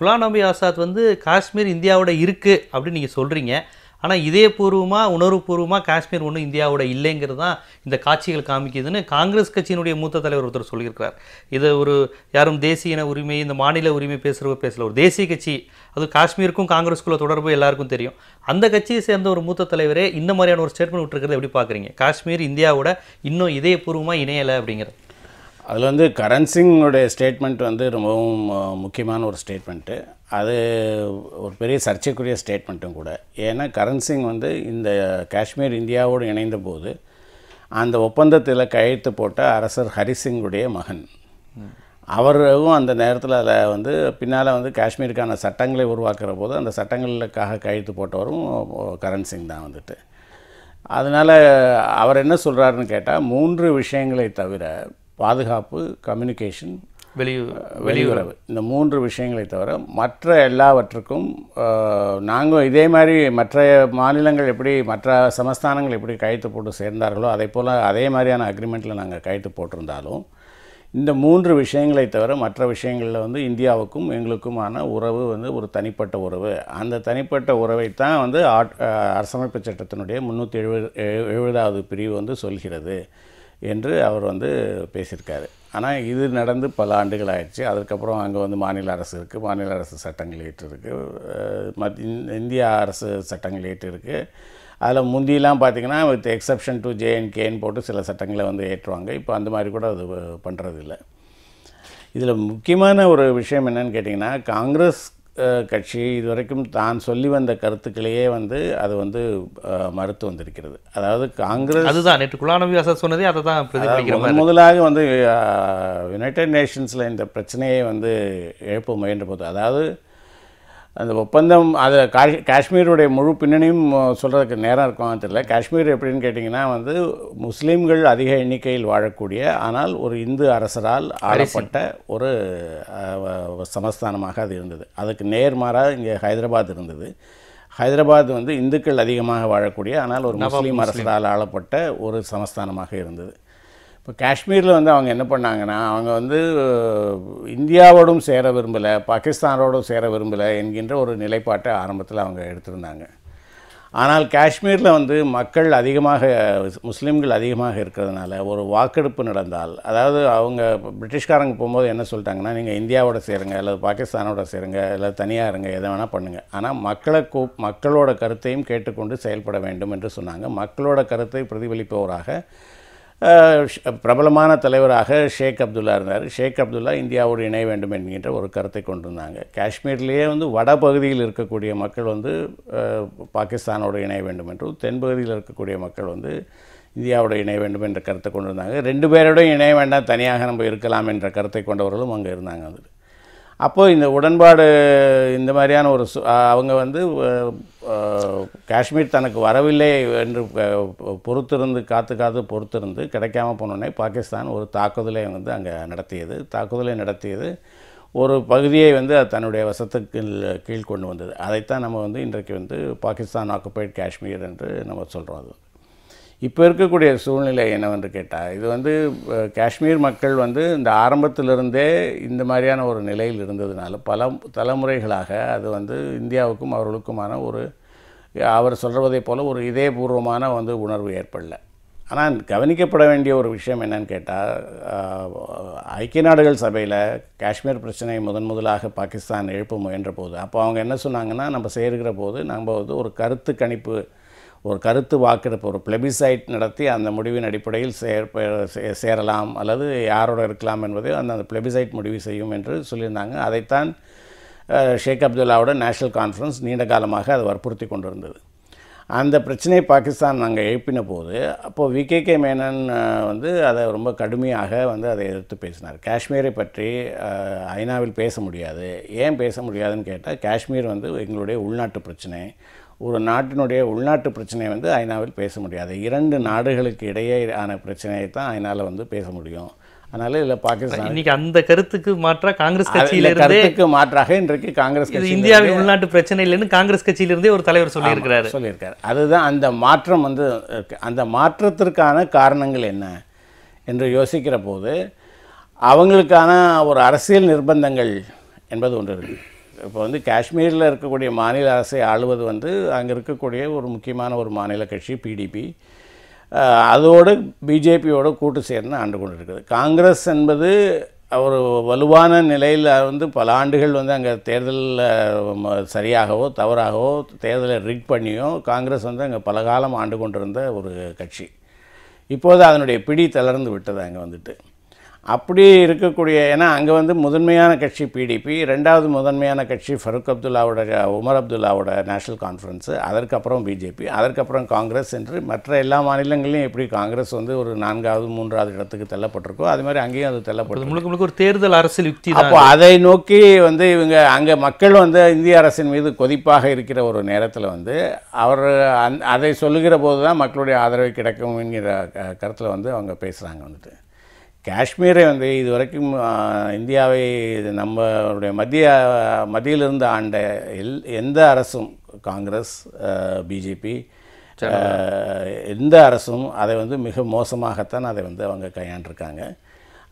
[SPEAKER 1] குலாம் நபி ஆசாத் வந்து காஷ்மீர் இந்தியாவோட இருக்குது அப்படின்னு நீங்கள் சொல்கிறீங்க ஆனால் இதே பூர்வமாக உணர்வுபூர்வமாக காஷ்மீர் ஒன்றும் இந்தியாவோட இல்லைங்கிறது தான் இந்த காட்சிகள் காமிக்குதுன்னு காங்கிரஸ் கட்சியினுடைய மூத்த தலைவர் ஒருத்தர் சொல்லியிருக்கிறார் இது ஒரு யாரும் தேசிய இன உரிமை இந்த மாநில உரிமை பேசுகிறவ பேசல ஒரு தேசிய கட்சி அது காஷ்மீருக்கும் காங்கிரஸ்குள்ள தொடர்பு எல்லாருக்கும் தெரியும் அந்த கட்சியை சேர்ந்த ஒரு மூத்த தலைவரே இந்த மாதிரியான ஒரு ஸ்டேட்மெண்ட் விட்டுருக்கிறத எப்படி பார்க்குறீங்க காஷ்மீர் இந்தியாவோட இன்னும் இதயபூர்வமாக இணையலை அப்படிங்கிறது
[SPEAKER 3] அதில் வந்து கரன்சிங்கோடைய ஸ்டேட்மெண்ட் வந்து ரொம்பவும் முக்கியமான ஒரு ஸ்டேட்மெண்ட்டு அது ஒரு பெரிய சர்ச்சைக்குரிய ஸ்டேட்மெண்ட்டும் கூட ஏன்னா கரன்சிங் வந்து இந்த காஷ்மீர் இந்தியாவோடு இணைந்த போது அந்த ஒப்பந்தத்தில் கையெழுத்து போட்ட அரசர் ஹரிசிங்குடைய மகன் அவரும் அந்த நேரத்தில் அதில் வந்து பின்னால் வந்து காஷ்மீருக்கான சட்டங்களை உருவாக்குற போது அந்த சட்டங்களுக்காக கையெழுத்து போட்டவரும் கரன்சிங் தான் வந்துட்டு அதனால் அவர் என்ன சொல்கிறாருன்னு கேட்டால் மூன்று விஷயங்களை தவிர பாதுகாப்பு கம்யூனிகேஷன் வெளியு வெளியுறவு இந்த மூன்று விஷயங்களை தவிர மற்ற எல்லாவற்றுக்கும் நாங்கள் இதே மாதிரி மற்ற மாநிலங்கள் எப்படி மற்ற சமஸ்தானங்கள் எப்படி கையெழுத்து போட்டு சேர்ந்தார்களோ அதே போல் அதே மாதிரியான அக்ரிமெண்ட்டில் நாங்கள் கையெழுத்து போட்டிருந்தாலும் இந்த மூன்று விஷயங்களை தவிர மற்ற விஷயங்களில் வந்து இந்தியாவுக்கும் எங்களுக்குமான உறவு வந்து ஒரு தனிப்பட்ட உறவு அந்த தனிப்பட்ட உறவை தான் வந்து அரசமைப்பு சட்டத்தினுடைய முந்நூற்றி எழுபது எழுபதாவது பிரிவு வந்து சொல்கிறது என்று அவர் வந்து பேசியிருக்காரு ஆனால் இது நடந்து பல ஆண்டுகள் ஆயிடுச்சு அதுக்கப்புறம் அங்கே வந்து மாநில அரசு இருக்குது மாநில அரசு சட்டங்கள் ஏற்றிருக்கு மத் இந்திய அரசு சட்டங்கள் ஏற்றிருக்கு அதில் முந்தியெல்லாம் பார்த்திங்கன்னா வித் எக்ஸப்ஷன் டு ஜேஎன்கேன்னு போட்டு சில சட்டங்களை வந்து ஏற்றுவாங்க இப்போ அந்த மாதிரி கூட அது பண்ணுறதில்ல இதில் முக்கியமான ஒரு விஷயம் என்னென்னு கேட்டிங்கன்னா காங்கிரஸ் கட்சி இதுவரைக்கும் தான் சொல்லி வந்த கருத்துக்களையே வந்து அது வந்து மறுத்து வந்திருக்கிறது அதாவது காங்கிரஸ் அதுதான்
[SPEAKER 1] நேற்று குலாநவியாச சொன்னதே அதை தான்
[SPEAKER 3] முதலாக வந்து யுனைடெட் நேஷன்ஸில் இந்த பிரச்சனையை வந்து எழுப்ப முயன்ற போது அதாவது அந்த ஒப்பந்தம் காஷ் காஷ்மீருடைய முழு பின்னணியும் சொல்கிறதுக்கு நேரம் இருக்கும் தெரியல காஷ்மீர் எப்படின்னு கேட்டிங்கன்னா வந்து முஸ்லீம்கள் அதிக எண்ணிக்கையில் வாழக்கூடிய ஆனால் ஒரு இந்து அரசரால் ஆளப்பட்ட ஒரு சமஸ்தானமாக அது இருந்தது அதுக்கு நேர்மாறாக இங்கே ஹைதராபாத் இருந்தது ஹைதராபாத் வந்து இந்துக்கள் அதிகமாக வாழக்கூடிய ஆனால் ஒரு முஸ்லீம் அரசரால் ஆளப்பட்ட ஒரு சமஸ்தானமாக இருந்தது இப்போ காஷ்மீரில் வந்து அவங்க என்ன பண்ணாங்கன்னா அவங்க வந்து இந்தியாவோடும் சேர விரும்பலை பாகிஸ்தானோடும் சேர விரும்பலை என்கின்ற ஒரு நிலைப்பாட்டை ஆரம்பத்தில் அவங்க எடுத்திருந்தாங்க ஆனால் காஷ்மீரில் வந்து மக்கள் அதிகமாக முஸ்லீம்கள் அதிகமாக இருக்கிறதுனால ஒரு வாக்கெடுப்பு நடந்தால் அதாவது அவங்க பிரிட்டிஷ்காரங்க போகும்போது என்ன சொல்லிட்டாங்கன்னா நீங்கள் இந்தியாவோட சேருங்க அல்லது பாகிஸ்தானோட சேருங்க இல்லை தனியாக இருங்க எதை வேணால் பண்ணுங்கள் ஆனால் மக்களை கூ மக்களோட கருத்தையும் கேட்டுக்கொண்டு செயல்பட வேண்டும் என்று சொன்னாங்க மக்களோட கருத்தை பிரதிபலிப்பவராக பிரபலமான தலைவராக ஷேக் அப்துல்லா இருந்தார் ஷேக் அப்துல்லா இந்தியாவோடு இணைய வேண்டும் என்கின்ற ஒரு கருத்தை கொண்டிருந்தாங்க காஷ்மீர்லேயே வந்து வட பகுதியில் இருக்கக்கூடிய மக்கள் வந்து பாகிஸ்தானோடு இணைய வேண்டும் என்றும் தென்பகுதியில் இருக்கக்கூடிய மக்கள் வந்து இந்தியாவோட இணைய வேண்டும் என்ற கருத்தை கொண்டிருந்தாங்க ரெண்டு பேரோடையும் இணைய வேண்டாம் தனியாக நம்ம இருக்கலாம் என்ற கருத்தை கொண்டவர்களும் அங்கே இருந்தாங்க அதில் அப்போது இந்த உடன்பாடு இந்த மாதிரியான ஒரு அவங்க வந்து காஷ்மீர் தனக்கு வரவில்லை என்று பொறுத்திருந்து காத்து காத்து பொறுத்திருந்து கிடைக்காம போனோடனே பாகிஸ்தான் ஒரு தாக்குதலை வந்து அங்கே நடத்தியது தாக்குதலை நடத்தியது ஒரு பகுதியை வந்து அது தன்னுடைய வசத்துக்கு கீழ் கொண்டு வந்தது அதைத்தான் நம்ம வந்து இன்றைக்கு வந்து பாகிஸ்தான் ஆக்குபைட் காஷ்மீர் என்று நம்ம சொல்கிறோம் அது இப்போ இருக்கக்கூடிய சூழ்நிலை என்னவென்று கேட்டால் இது வந்து காஷ்மீர் மக்கள் வந்து இந்த ஆரம்பத்திலிருந்தே இந்த மாதிரியான ஒரு நிலையில் இருந்ததுனால பல தலைமுறைகளாக அது வந்து இந்தியாவுக்கும் அவர்களுக்குமான ஒரு அவர் சொல்கிறதை போல் ஒரு இதயபூர்வமான வந்து உணர்வு ஏற்படல ஆனால் கவனிக்கப்பட வேண்டிய ஒரு விஷயம் என்னன்னு கேட்டால் ஐக்கிய நாடுகள் சபையில் காஷ்மீர் பிரச்சனையை முதன் முதலாக பாகிஸ்தான் எழுப்ப முயன்ற போது அப்போ அவங்க என்ன சொன்னாங்கன்னா நம்ம சேர்கிற போது நம்ம வந்து ஒரு கருத்து கணிப்பு ஒரு கருத்து வாக்கெடுப்பு ஒரு பிளெபிசைட் நடத்தி அந்த முடிவின் அடிப்படையில் சேர் சேரலாம் அல்லது யாரோட இருக்கலாம் என்பதை அந்த அந்த பிளெபிசைட் முடிவு செய்யும் என்று சொல்லியிருந்தாங்க அதைத்தான் ஷேக் அப்துல்லாவோட நேஷனல் கான்ஃபரன்ஸ் நீண்ட காலமாக அது வற்புறுத்தி கொண்டிருந்தது அந்த பிரச்சனையை பாகிஸ்தான் நாங்கள் எழுப்பின போது அப்போது கே மேனன் வந்து அதை ரொம்ப கடுமையாக வந்து அதை எதிர்த்து பேசினார் காஷ்மீரை பற்றி ஐநாவில் பேச முடியாது ஏன் பேச முடியாதுன்னு கேட்டால் காஷ்மீர் வந்து எங்களுடைய உள்நாட்டு பிரச்சனை ஒரு நாட்டினுடைய உள்நாட்டு பிரச்சனையை வந்து ஐநாவில் பேச முடியாது இரண்டு நாடுகளுக்கு இடையே ஆன பிரச்சனையை தான் ஐநாவில் வந்து பேச முடியும்
[SPEAKER 1] அதனால இதில் பாகிஸ்தான் இன்னைக்கு அந்த கருத்துக்கு மாற்றாக காங்கிரஸ் கட்சியில கருத்துக்கு
[SPEAKER 3] மாற்றாக இன்றைக்கு காங்கிரஸ் கட்சி இந்தியாவின்
[SPEAKER 1] உள்நாட்டு பிரச்சனை இல்லைன்னு காங்கிரஸ் கட்சியிலிருந்தே ஒரு தலைவர் சொல்லியிருக்கிறார் சொல்லியிருக்காரு அதுதான் அந்த
[SPEAKER 3] மாற்றம் வந்து அந்த மாற்றத்திற்கான காரணங்கள் என்ன என்று யோசிக்கிற போது அவங்களுக்கான ஒரு அரசியல் நிர்பந்தங்கள் என்பது ஒன்று இருக்குது இப்போ வந்து காஷ்மீரில் இருக்கக்கூடிய மாநில அரசை ஆளுவது வந்து அங்கே இருக்கக்கூடிய ஒரு முக்கியமான ஒரு மாநில கட்சி பிடிபி அதோடு பிஜேபியோட கூட்டு சேர்ந்து ஆண்டு கொண்டு இருக்குது காங்கிரஸ் என்பது ஒரு வலுவான நிலையில் வந்து பல ஆண்டுகள் வந்து அங்கே தேர்தலில் சரியாகவோ தவறாகவோ தேர்தலை ரிக் பண்ணியோ காங்கிரஸ் வந்து அங்கே பல காலம் ஆண்டு கொண்டிருந்த ஒரு கட்சி இப்போது அதனுடைய பிடி தளர்ந்து விட்டது அங்கே வந்துட்டு அப்படி இருக்கக்கூடிய ஏன்னா அங்கே வந்து முதன்மையான கட்சி பிடிபி ரெண்டாவது முதன்மையான கட்சி ஃபருக் அப்துல்லாவோட உமர் அப்துல்லாவோட நேஷனல் கான்ஃபரன்ஸு அதற்கப்புறம் பிஜேபி அதற்கப்புறம் காங்கிரஸ் என்று மற்ற எல்லா மாநிலங்களையும் எப்படி காங்கிரஸ் வந்து ஒரு நான்காவது மூன்றாவது இடத்துக்கு தள்ளப்பட்டிருக்கோ அது மாதிரி அங்கேயும் அது தள்ளப்படுது முழுக்க
[SPEAKER 1] முழுக்க ஒரு தேர்தல் அரசியல் யுக்தி அப்போ அதை
[SPEAKER 3] நோக்கி வந்து இவங்க அங்கே மக்கள் வந்து இந்திய அரசின் மீது கொதிப்பாக இருக்கிற ஒரு நேரத்தில் வந்து அவர் அதை சொல்லுகிற போது தான் மக்களுடைய ஆதரவை கிடைக்கும் என்கிற கருத்தில் வந்து அவங்க பேசுகிறாங்க வந்துட்டு காஷ்மீரை வந்து இது வரைக்கும் இந்தியாவை நம்மளுடைய மத்திய மத்தியிலிருந்து ஆண்ட எல் எந்த அரசும் காங்கிரஸ் பிஜேபி எந்த அரசும் அதை வந்து மிக மோசமாகத்தான் அதை வந்து அவங்க கையாண்டிருக்காங்க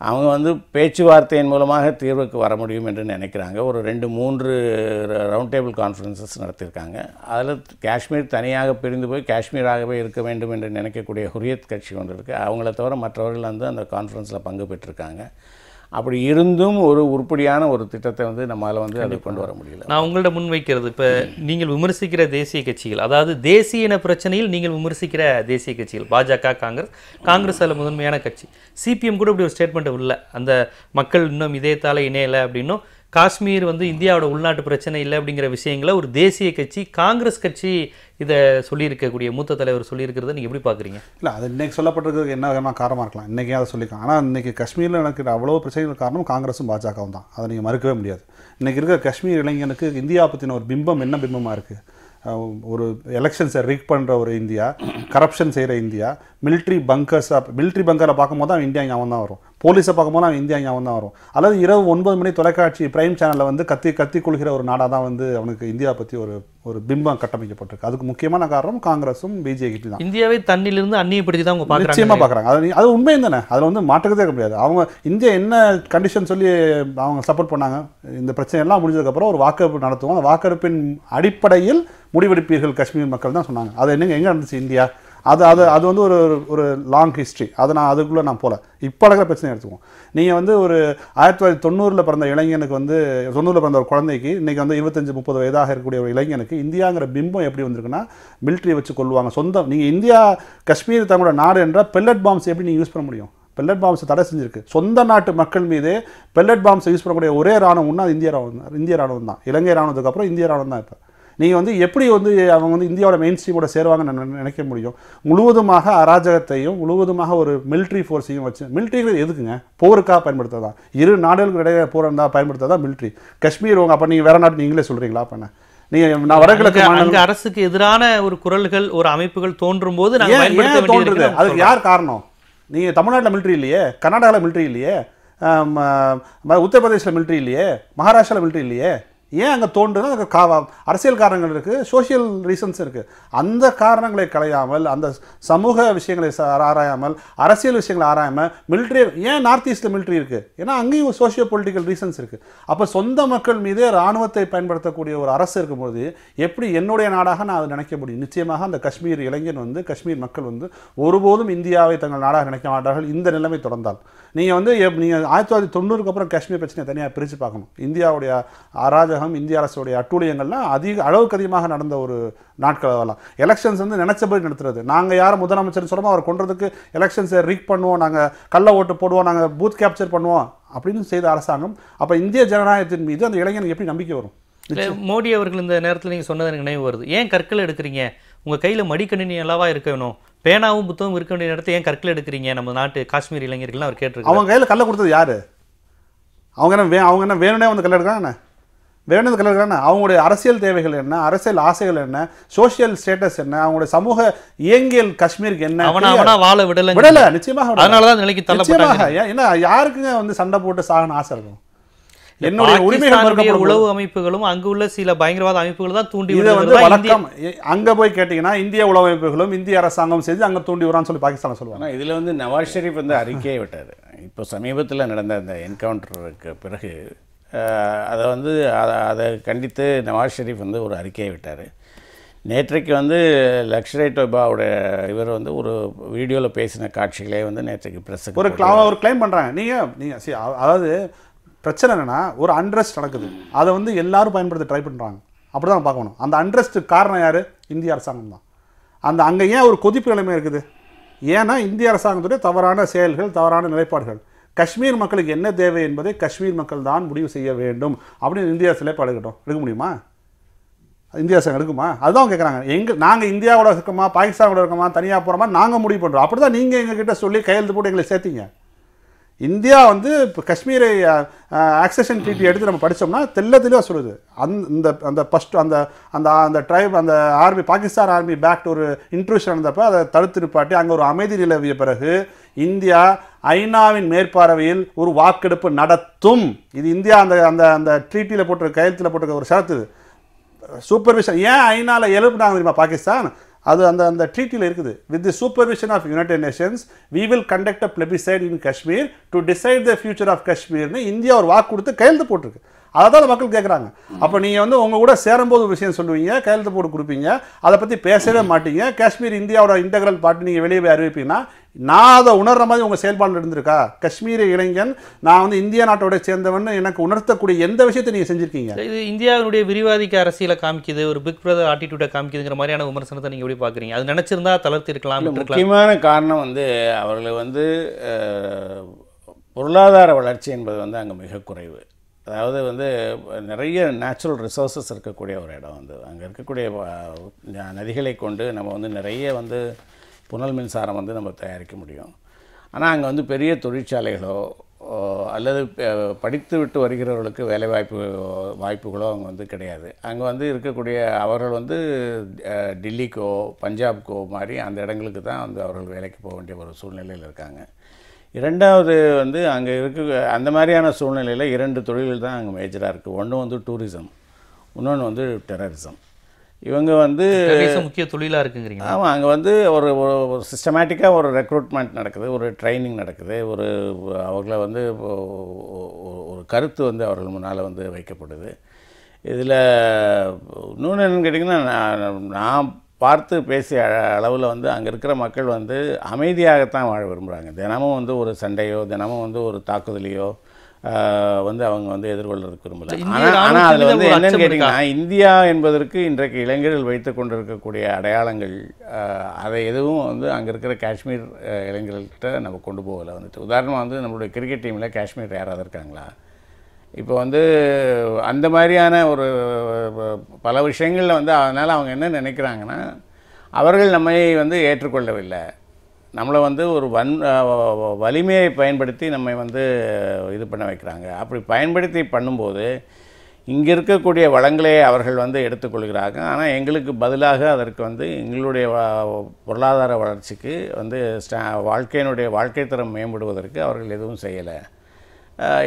[SPEAKER 3] அவங்க வந்து பேச்சுவார்த்தையின் மூலமாக தீர்வுக்கு வர முடியும் என்று நினைக்கிறாங்க ஒரு ரெண்டு மூன்று ரவுண்ட் டேபிள் கான்ஃபரன்சஸ் நடத்தியிருக்காங்க அதில் காஷ்மீர் தனியாக பிரிந்து போய் காஷ்மீராகவே இருக்க வேண்டும் என்று நினைக்கக்கூடிய ஹுரியத் கட்சி ஒன்று இருக்குது அவங்கள தவிர மற்றவர்கள் வந்து அந்த கான்ஃபரன்ஸில் பங்கு பெற்றிருக்காங்க அப்படி இருந்தும் ஒரு உருப்படியான ஒரு திட்டத்தை வந்து நம்மளால் வந்து அதை கொண்டு வர முடியல
[SPEAKER 1] நான் உங்கள்ட முன்வைக்கிறது இப்போ நீங்கள் விமர்சிக்கிற தேசிய கட்சிகள் அதாவது தேசிய இன பிரச்சனையில் நீங்கள் விமர்சிக்கிற தேசிய கட்சிகள் பாஜக காங்கிரஸ் காங்கிரஸ் அதில் முதன்மையான கட்சி சிபிஎம் கூட இப்படி ஒரு ஸ்டேட்மெண்ட் இல்லை அந்த மக்கள் இன்னும் இதயத்தால் இணையலை அப்படின்னும் காஷ்மீர் வந்து இந்தியாவோட உள்நாட்டு பிரச்சனை இல்லை அப்படிங்கிற விஷயங்களை ஒரு தேசிய கட்சி காங்கிரஸ் கட்சி இதை சொல்லியிருக்கக்கூடிய மூத்த தலைவர் சொல்லியிருக்கிறத நீங்கள் எப்படி பார்க்குறீங்க
[SPEAKER 2] இல்லை அது இன்றைக்கி சொல்லப்பட்டிருக்கிறது என்ன வேணால் காரணமாக இருக்கலாம் இன்றைக்கி அதை சொல்லிக்கலாம் ஆனால் இன்றைக்கி காஷ்மீரில் நடக்கிற அவ்வளோ பிரச்சனைகள் காரணம் காங்கிரஸும் பாஜகவும் தான் அதை நீங்கள் மறுக்கவே முடியாது இன்றைக்கி இருக்கிற காஷ்மீர் இளைஞனுக்கு இந்தியா பற்றின ஒரு பிம்பம் என்ன பிம்பமாக இருக்குது ஒரு எலெக்ஷன்ஸை ரிக் பண்ணுற ஒரு இந்தியா கரப்ஷன் செய்கிற இந்தியா மிலிட்ரி பங்கர்ஸ் மிலிட்ரி பங்கரை பார்க்கும்போது தான் இந்தியா ஞாபகம் தான் வரும் போலீஸை பார்க்கும்போது அவன் இந்தியா ஞாபகம் தான் வரும் அல்லது இரவு ஒன்பது மணி தொலைக்காட்சி பிரைம் சேனலில் வந்து கத்தி கத்தி கொள்கிற ஒரு நாடாக தான் வந்து அவனுக்கு இந்தியா பற்றி ஒரு ஒரு பிம்பம் கட்டமைக்கப்பட்டிருக்கு அதுக்கு முக்கியமான காரணம் காங்கிரஸும் பிஜேபி
[SPEAKER 1] தான் இந்தியாவை தண்ணிலிருந்து அந்நியப்படுத்தி தான் அவங்க நிச்சயமாக பார்க்குறாங்க
[SPEAKER 2] அது அது உண்மையும் தானே அதில் வந்து மாற்றுக்கதே முடியாது அவங்க இந்தியா என்ன கண்டிஷன் சொல்லி அவங்க சப்போர்ட் பண்ணாங்க இந்த பிரச்சனை எல்லாம் முடிஞ்சதுக்கப்புறம் ஒரு வாக்கெடுப்பு நடத்துவோம் அந்த வாக்கெடுப்பின் அடிப்படையில் முடிவெடுப்பீர்கள் காஷ்மீர் மக்கள் தான் சொன்னாங்க அது என்னங்க எங்கே நடந்துச்சு இந்தியா அது அது அது வந்து ஒரு ஒரு லாங் ஹிஸ்ட்ரி அதை நான் அதுக்குள்ளே நான் போகல இப்போ நடக்கிற பிரச்சனை எடுத்துக்கோம் நீங்கள் வந்து ஒரு ஆயிரத்தி தொள்ளாயிரத்தி தொண்ணூறில் பிறந்த இளைஞனுக்கு வந்து தொண்ணூறில் பிறந்த ஒரு குழந்தைக்கு இன்றைக்கி வந்து இருபத்தஞ்சி முப்பது வயதாக இருக்கக்கூடிய ஒரு இளைஞனுக்கு இந்தியாங்கிற பிம்பம் எப்படி வந்திருக்குன்னா மிலிட்ரி வச்சு கொள்வாங்க சொந்தம் நீங்கள் இந்தியா காஷ்மீர் தங்களோட நாடு என்றால் பெல்லட் பாம்ஸ் எப்படி நீங்கள் யூஸ் பண்ண முடியும் பெல்லட் பாம்ஸை தடை செஞ்சிருக்கு சொந்த நாட்டு மக்கள் மீது பெல்லட் பாம்ஸை யூஸ் பண்ணக்கூடிய ஒரே ராணுவம்னா அது இந்திய ராணுவம் இந்திய ராணுவம் தான் இலங்கை ராணுவத்துக்கு அப்புறம் இந்திய ராணுவம் தான் இப்போ நீங்கள் வந்து எப்படி வந்து அவங்க வந்து இந்தியாவோட மெயின் ஸ்ட்ரீமோட சேருவாங்கன்னு நினைக்க முடியும் முழுவதுமாக அராஜகத்தையும் முழுவதுமாக ஒரு மிலிட்ரி ஃபோர்ஸையும் வச்சு மிலிட்ரிங்கிறது எதுக்குங்க போருக்காக பயன்படுத்ததா இரு நாடுகளுக்கு இடையே போர் இருந்தால் பயன்படுத்ததா மிலிட்ரி காஷ்மீர் உங்கள் அப்போ நீங்கள் வேற நாட்டு நீங்களே சொல்கிறீங்களா அப்போ என்ன நான்
[SPEAKER 1] அரசுக்கு எதிரான ஒரு குரல்கள் ஒரு அமைப்புகள் தோன்றும் போது தோன்றுது அதுக்கு யார்
[SPEAKER 2] காரணம் நீங்க தமிழ்நாட்டில் மிலிட்ரி இல்லையே கர்நாடகாவில் மிலிட்ரி இல்லையே உத்தரப்பிரதேசில் மிலிட்ரி இல்லையே மகாராஷ்டிரா மிலிட்ரி இல்லையே ஏன் அங்கே தோன்றுறது அதுக்கு கா அரசியல் காரணங்கள் இருக்குது சோசியல் ரீசன்ஸ் இருக்குது அந்த காரணங்களை களையாமல் அந்த சமூக விஷயங்களை ஆராயாமல் அரசியல் விஷயங்களை ஆராயாமல் மிலிட்ரி ஏன் நார்த் ஈஸ்ட்டில் மிலிட்ரி இருக்குது ஏன்னா அங்கேயும் சோசியோ பொலிட்டிக்கல் ரீசன்ஸ் இருக்குது அப்போ சொந்த மக்கள் மீதே இராணுவத்தை பயன்படுத்தக்கூடிய ஒரு அரசு இருக்கும்போது எப்படி என்னுடைய நாடாக நான் அதை நினைக்க முடியும் நிச்சயமாக அந்த காஷ்மீர் இளைஞன் வந்து காஷ்மீர் மக்கள் வந்து ஒருபோதும் இந்தியாவை தங்கள் நாடாக நினைக்க மாட்டார்கள் இந்த நிலைமை தொடர்ந்தால் நீங்கள் வந்து நீங்கள் ஆயிரத்தி தொள்ளாயிரத்தி தொண்ணூறுக்கு அப்புறம் காஷ்மீர் பிரச்சனையை தனியாக பிரித்து பார்க்கணும் இந்தியாவுடைய அராஜ தமிழகம் இந்திய அரசுடைய அட்டூழியங்கள்லாம் அதிக அளவுக்கு அதிகமாக நடந்த ஒரு நாட்கள் அதெல்லாம் எலெக்ஷன்ஸ் வந்து நினைச்சபடி நடத்துறது நாங்கள் யார் முதலமைச்சர் சொல்லுமோ அவர் கொண்டதுக்கு எலெக்ஷன்ஸை ரிக் பண்ணுவோம் நாங்கள் கள்ள ஓட்டு போடுவோம் நாங்கள் பூத் கேப்சர் பண்ணுவோம் அப்படின்னு செய்த அரசாங்கம் அப்போ இந்திய ஜனநாயகத்தின் மீது அந்த இளைஞனுக்கு எப்படி நம்பிக்கை வரும்
[SPEAKER 1] மோடி அவர்கள் இந்த நேரத்தில் நீங்கள் சொன்னது எனக்கு நினைவு வருது ஏன் கற்கள் எடுக்கிறீங்க உங்கள் கையில் மடிக்கணினி இருக்க இருக்கணும் பேனாவும் புத்தகம் இருக்க வேண்டிய நேரத்தை ஏன் கற்கள் எடுக்கிறீங்க நம்ம நாட்டு காஷ்மீர் இளைஞர்கள்லாம் அவர் கேட்டிருக்காங்க அவங்க கையில் கல்லை
[SPEAKER 2] கொடுத்தது யார் அவங்க என்ன வே அவங்க என்ன வேணும்னே வந்து கல்லை வேணுது கலர்கிறான அவங்களுடைய அரசியல் தேவைகள் என்ன அரசியல் ஆசைகள் என்ன சோசியல் ஸ்டேட்டஸ் என்ன அவங்களுடைய சமூக இயங்கியல் காஷ்மீருக்கு என்ன வாழ விடல விடல நிச்சயமாக அதனாலதான் நிலைக்கு யாருக்குங்க வந்து சண்டை போட்டு சாகன ஆசை இருக்கும் என்னுடைய உரிமைகள் உளவு
[SPEAKER 1] அமைப்புகளும் அங்கு உள்ள சில பயங்கரவாத தூண்டி இதை வந்து அங்க போய் இந்திய அமைப்புகளும் இந்திய
[SPEAKER 2] அரசாங்கம் அங்க தூண்டி சொல்லி பாகிஸ்தான் சொல்லுவாங்க இதுல வந்து நவாஸ் ஷெரீப் வந்து அறிக்கையை
[SPEAKER 1] விட்டாரு இப்ப சமீபத்தில்
[SPEAKER 3] நடந்த அந்த என்கவுண்டருக்கு பிறகு அதை வந்து அதை அதை கண்டித்து நவாஸ் ஷெரீஃப் வந்து ஒரு அறிக்கையை விட்டார் நேற்றைக்கு வந்து லக்ஷரை டொபாவோட இவர் வந்து ஒரு வீடியோவில் பேசின காட்சிகளே வந்து நேற்றைக்கு ப்ரெஸ்ஸுக்கு ஒரு கிளா ஒரு
[SPEAKER 2] கிளைம் பண்ணுறாங்க நீங்கள் நீங்கள் சரி அதாவது பிரச்சனை என்னென்னா ஒரு அண்ட்ரஸ்ட் நடக்குது அதை வந்து எல்லோரும் பயன்படுத்த ட்ரை பண்ணுறாங்க அப்படி தான் பார்க்கணும் அந்த அண்ட்ரஸ்ட்டு காரணம் யார் இந்திய அரசாங்கம் தான் அந்த அங்கே ஏன் ஒரு கொதிப்பு நிலைமை இருக்குது ஏன்னா இந்திய அரசாங்கத்துடைய தவறான செயல்கள் தவறான நிலைப்பாடுகள் காஷ்மீர் மக்களுக்கு என்ன தேவை என்பதை காஷ்மீர் மக்கள் தான் முடிவு செய்ய வேண்டும் அப்படின்னு இந்தியா சிலைப்பு பழகட்டும் எடுக்க முடியுமா இந்தியா சங்கம் எடுக்குமா அதுதான் கேட்குறாங்க எங்கள் நாங்கள் இந்தியாவோட இருக்கோமா பாகிஸ்தானோட இருக்கோமா தனியாக போகிறோமா நாங்கள் முடிவு பண்ணுறோம் அப்படி தான் நீங்கள் எங்ககிட்ட சொல்லி கையெழுத்து போட்டு எங்களை சேர்த்திங்க இந்தியா வந்து இப்போ காஷ்மீரை ஆக்சஷன் ட்ரீட்டி எடுத்து நம்ம படித்தோம்னா தெல்ல தெளிவாக சொல்லுது அந் இந்த அந்த ஃபஸ்ட் அந்த அந்த அந்த ட்ரைப் அந்த ஆர்மி பாகிஸ்தான் ஆர்மி பேக்ட் ஒரு இன்ட்ரூஷன் நடந்தப்போ அதை தடுத்து நிப்பாட்டி அங்கே ஒரு அமைதி நிலவிய பிறகு இந்தியா ஐநாவின் மேற்பார்வையில் ஒரு வாக்கெடுப்பு நடத்தும் இது இந்தியா அந்த அந்த அந்த ட்ரீட்டியில் போட்டிருக்க கையெழுத்தில் போட்டிருக்க ஒரு ஷரத்து சூப்பர்விஷன் ஏன் ஐநாவில் எழுப்புனாங்க தெரியுமா பாகிஸ்தான் அது அந்த அந்த ட்ரீட்டியில் இருக்குது with the supervision of United Nations we will conduct a plebiscite in Kashmir to decide the future of காஷ்மீர்னு இந்தியா ஒரு வாக்கு கொடுத்து கையெழுத்து போட்டிருக்கு அதை தான் மக்கள் கேட்குறாங்க அப்போ நீங்கள் வந்து உங்கள் கூட சேரும்போது ஒரு விஷயம் சொல்லுவீங்க கையெழுத்து போட்டு கொடுப்பீங்க அதை பற்றி பேசவே மாட்டீங்க காஷ்மீர் இந்தியாவோட இன்டெக்ரல் பார்ட்டு நீங்கள் வெளியே போய் அறிவிப்பீங்கன்னா நான் அதை உணர்ற மாதிரி உங்கள் செயல்பாடு இருந்திருக்கா காஷ்மீர் இளைஞன் நான் வந்து இந்திய நாட்டோட சேர்ந்தவன் எனக்கு உணர்த்தக்கூடிய எந்த விஷயத்தை நீங்கள் செஞ்சுருக்கீங்க
[SPEAKER 1] இது இந்தியாவினுடைய விரிவாதிக்க அரசியலை காமிக்குது ஒரு பிக் பிரதர் ஆட்டிடியூட்டை காமிக்குதுங்கிற மாதிரியான விமர்சனத்தை நீங்கள் எப்படி பார்க்குறீங்க அது நினச்சிருந்தா தளர்த்திருக்கலாம் முக்கியமான
[SPEAKER 3] காரணம் வந்து அவர்களை வந்து பொருளாதார வளர்ச்சி என்பது வந்து அங்கே மிக குறைவு அதாவது வந்து நிறைய நேச்சுரல் ரிசோர்ஸஸ் இருக்கக்கூடிய ஒரு இடம் வந்து அங்கே இருக்கக்கூடிய நதிகளை கொண்டு நம்ம வந்து நிறைய வந்து புனல் மின்சாரம் வந்து நம்ம தயாரிக்க முடியும் ஆனால் அங்கே வந்து பெரிய தொழிற்சாலைகளோ அல்லது படித்து விட்டு வருகிறவர்களுக்கு வேலை வாய்ப்பு வாய்ப்புகளோ அங்கே வந்து கிடையாது அங்கே வந்து இருக்கக்கூடிய அவர்கள் வந்து டில்லிக்கோ பஞ்சாப்க்கோ மாதிரி அந்த இடங்களுக்கு தான் வந்து அவர்கள் வேலைக்கு போக வேண்டிய ஒரு சூழ்நிலையில் இருக்காங்க இரண்டாவது வந்து அங்கே இருக்க அந்த மாதிரியான சூழ்நிலையில் இரண்டு தொழில்கள் தான் அங்கே மேஜராக இருக்குது ஒன்று வந்து டூரிசம் இன்னொன்று வந்து டெரரிசம் இவங்க வந்து முக்கிய தொழிலாக இருக்குங்கிறீங்க ஆமாம் அங்கே வந்து ஒரு சிஸ்டமேட்டிக்காக ஒரு ரெக்ரூட்மெண்ட் நடக்குது ஒரு ட்ரைனிங் நடக்குது ஒரு அவர்களை வந்து ஒரு கருத்து வந்து அவர்கள் முன்னால் வந்து வைக்கப்படுது இதில் இன்னொன்று என்னென்னு கேட்டிங்கன்னா நான் பார்த்து பேசிய அளவில் வந்து அங்கே இருக்கிற மக்கள் வந்து அமைதியாகத்தான் வாழ விரும்புகிறாங்க தினமும் வந்து ஒரு சண்டையோ தினமும் வந்து ஒரு தாக்குதலையோ வந்து அவங்க வந்து எதிர்கொள்வதற்கு விரும்பல ஆனால் ஆனால் அதில் வந்து என்னென்னு கேட்டிங்கன்னா இந்தியா என்பதற்கு இன்றைக்கு இளைஞர்கள் வைத்து கொண்டிருக்கக்கூடிய அடையாளங்கள் அதை எதுவும் வந்து அங்கே இருக்கிற காஷ்மீர் இளைஞர்கள்கிட்ட நம்ம கொண்டு போகலை வந்துட்டு உதாரணமாக வந்து நம்மளுடைய கிரிக்கெட் டீமில் காஷ்மீர் யாராவது இருக்காங்களா இப்போ வந்து அந்த மாதிரியான ஒரு பல விஷயங்களில் வந்து அதனால் அவங்க என்ன நினைக்கிறாங்கன்னா அவர்கள் நம்மை வந்து ஏற்றுக்கொள்ளவில்லை நம்மளை வந்து ஒரு வன் வலிமையை பயன்படுத்தி நம்மை வந்து இது பண்ண வைக்கிறாங்க அப்படி பயன்படுத்தி பண்ணும்போது இங்கே இருக்கக்கூடிய வளங்களை அவர்கள் வந்து எடுத்துக்கொள்கிறார்கள் ஆனால் எங்களுக்கு பதிலாக அதற்கு வந்து எங்களுடைய பொருளாதார வளர்ச்சிக்கு வந்து வாழ்க்கையினுடைய வாழ்க்கை தரம் மேம்படுவதற்கு அவர்கள் எதுவும் செய்யலை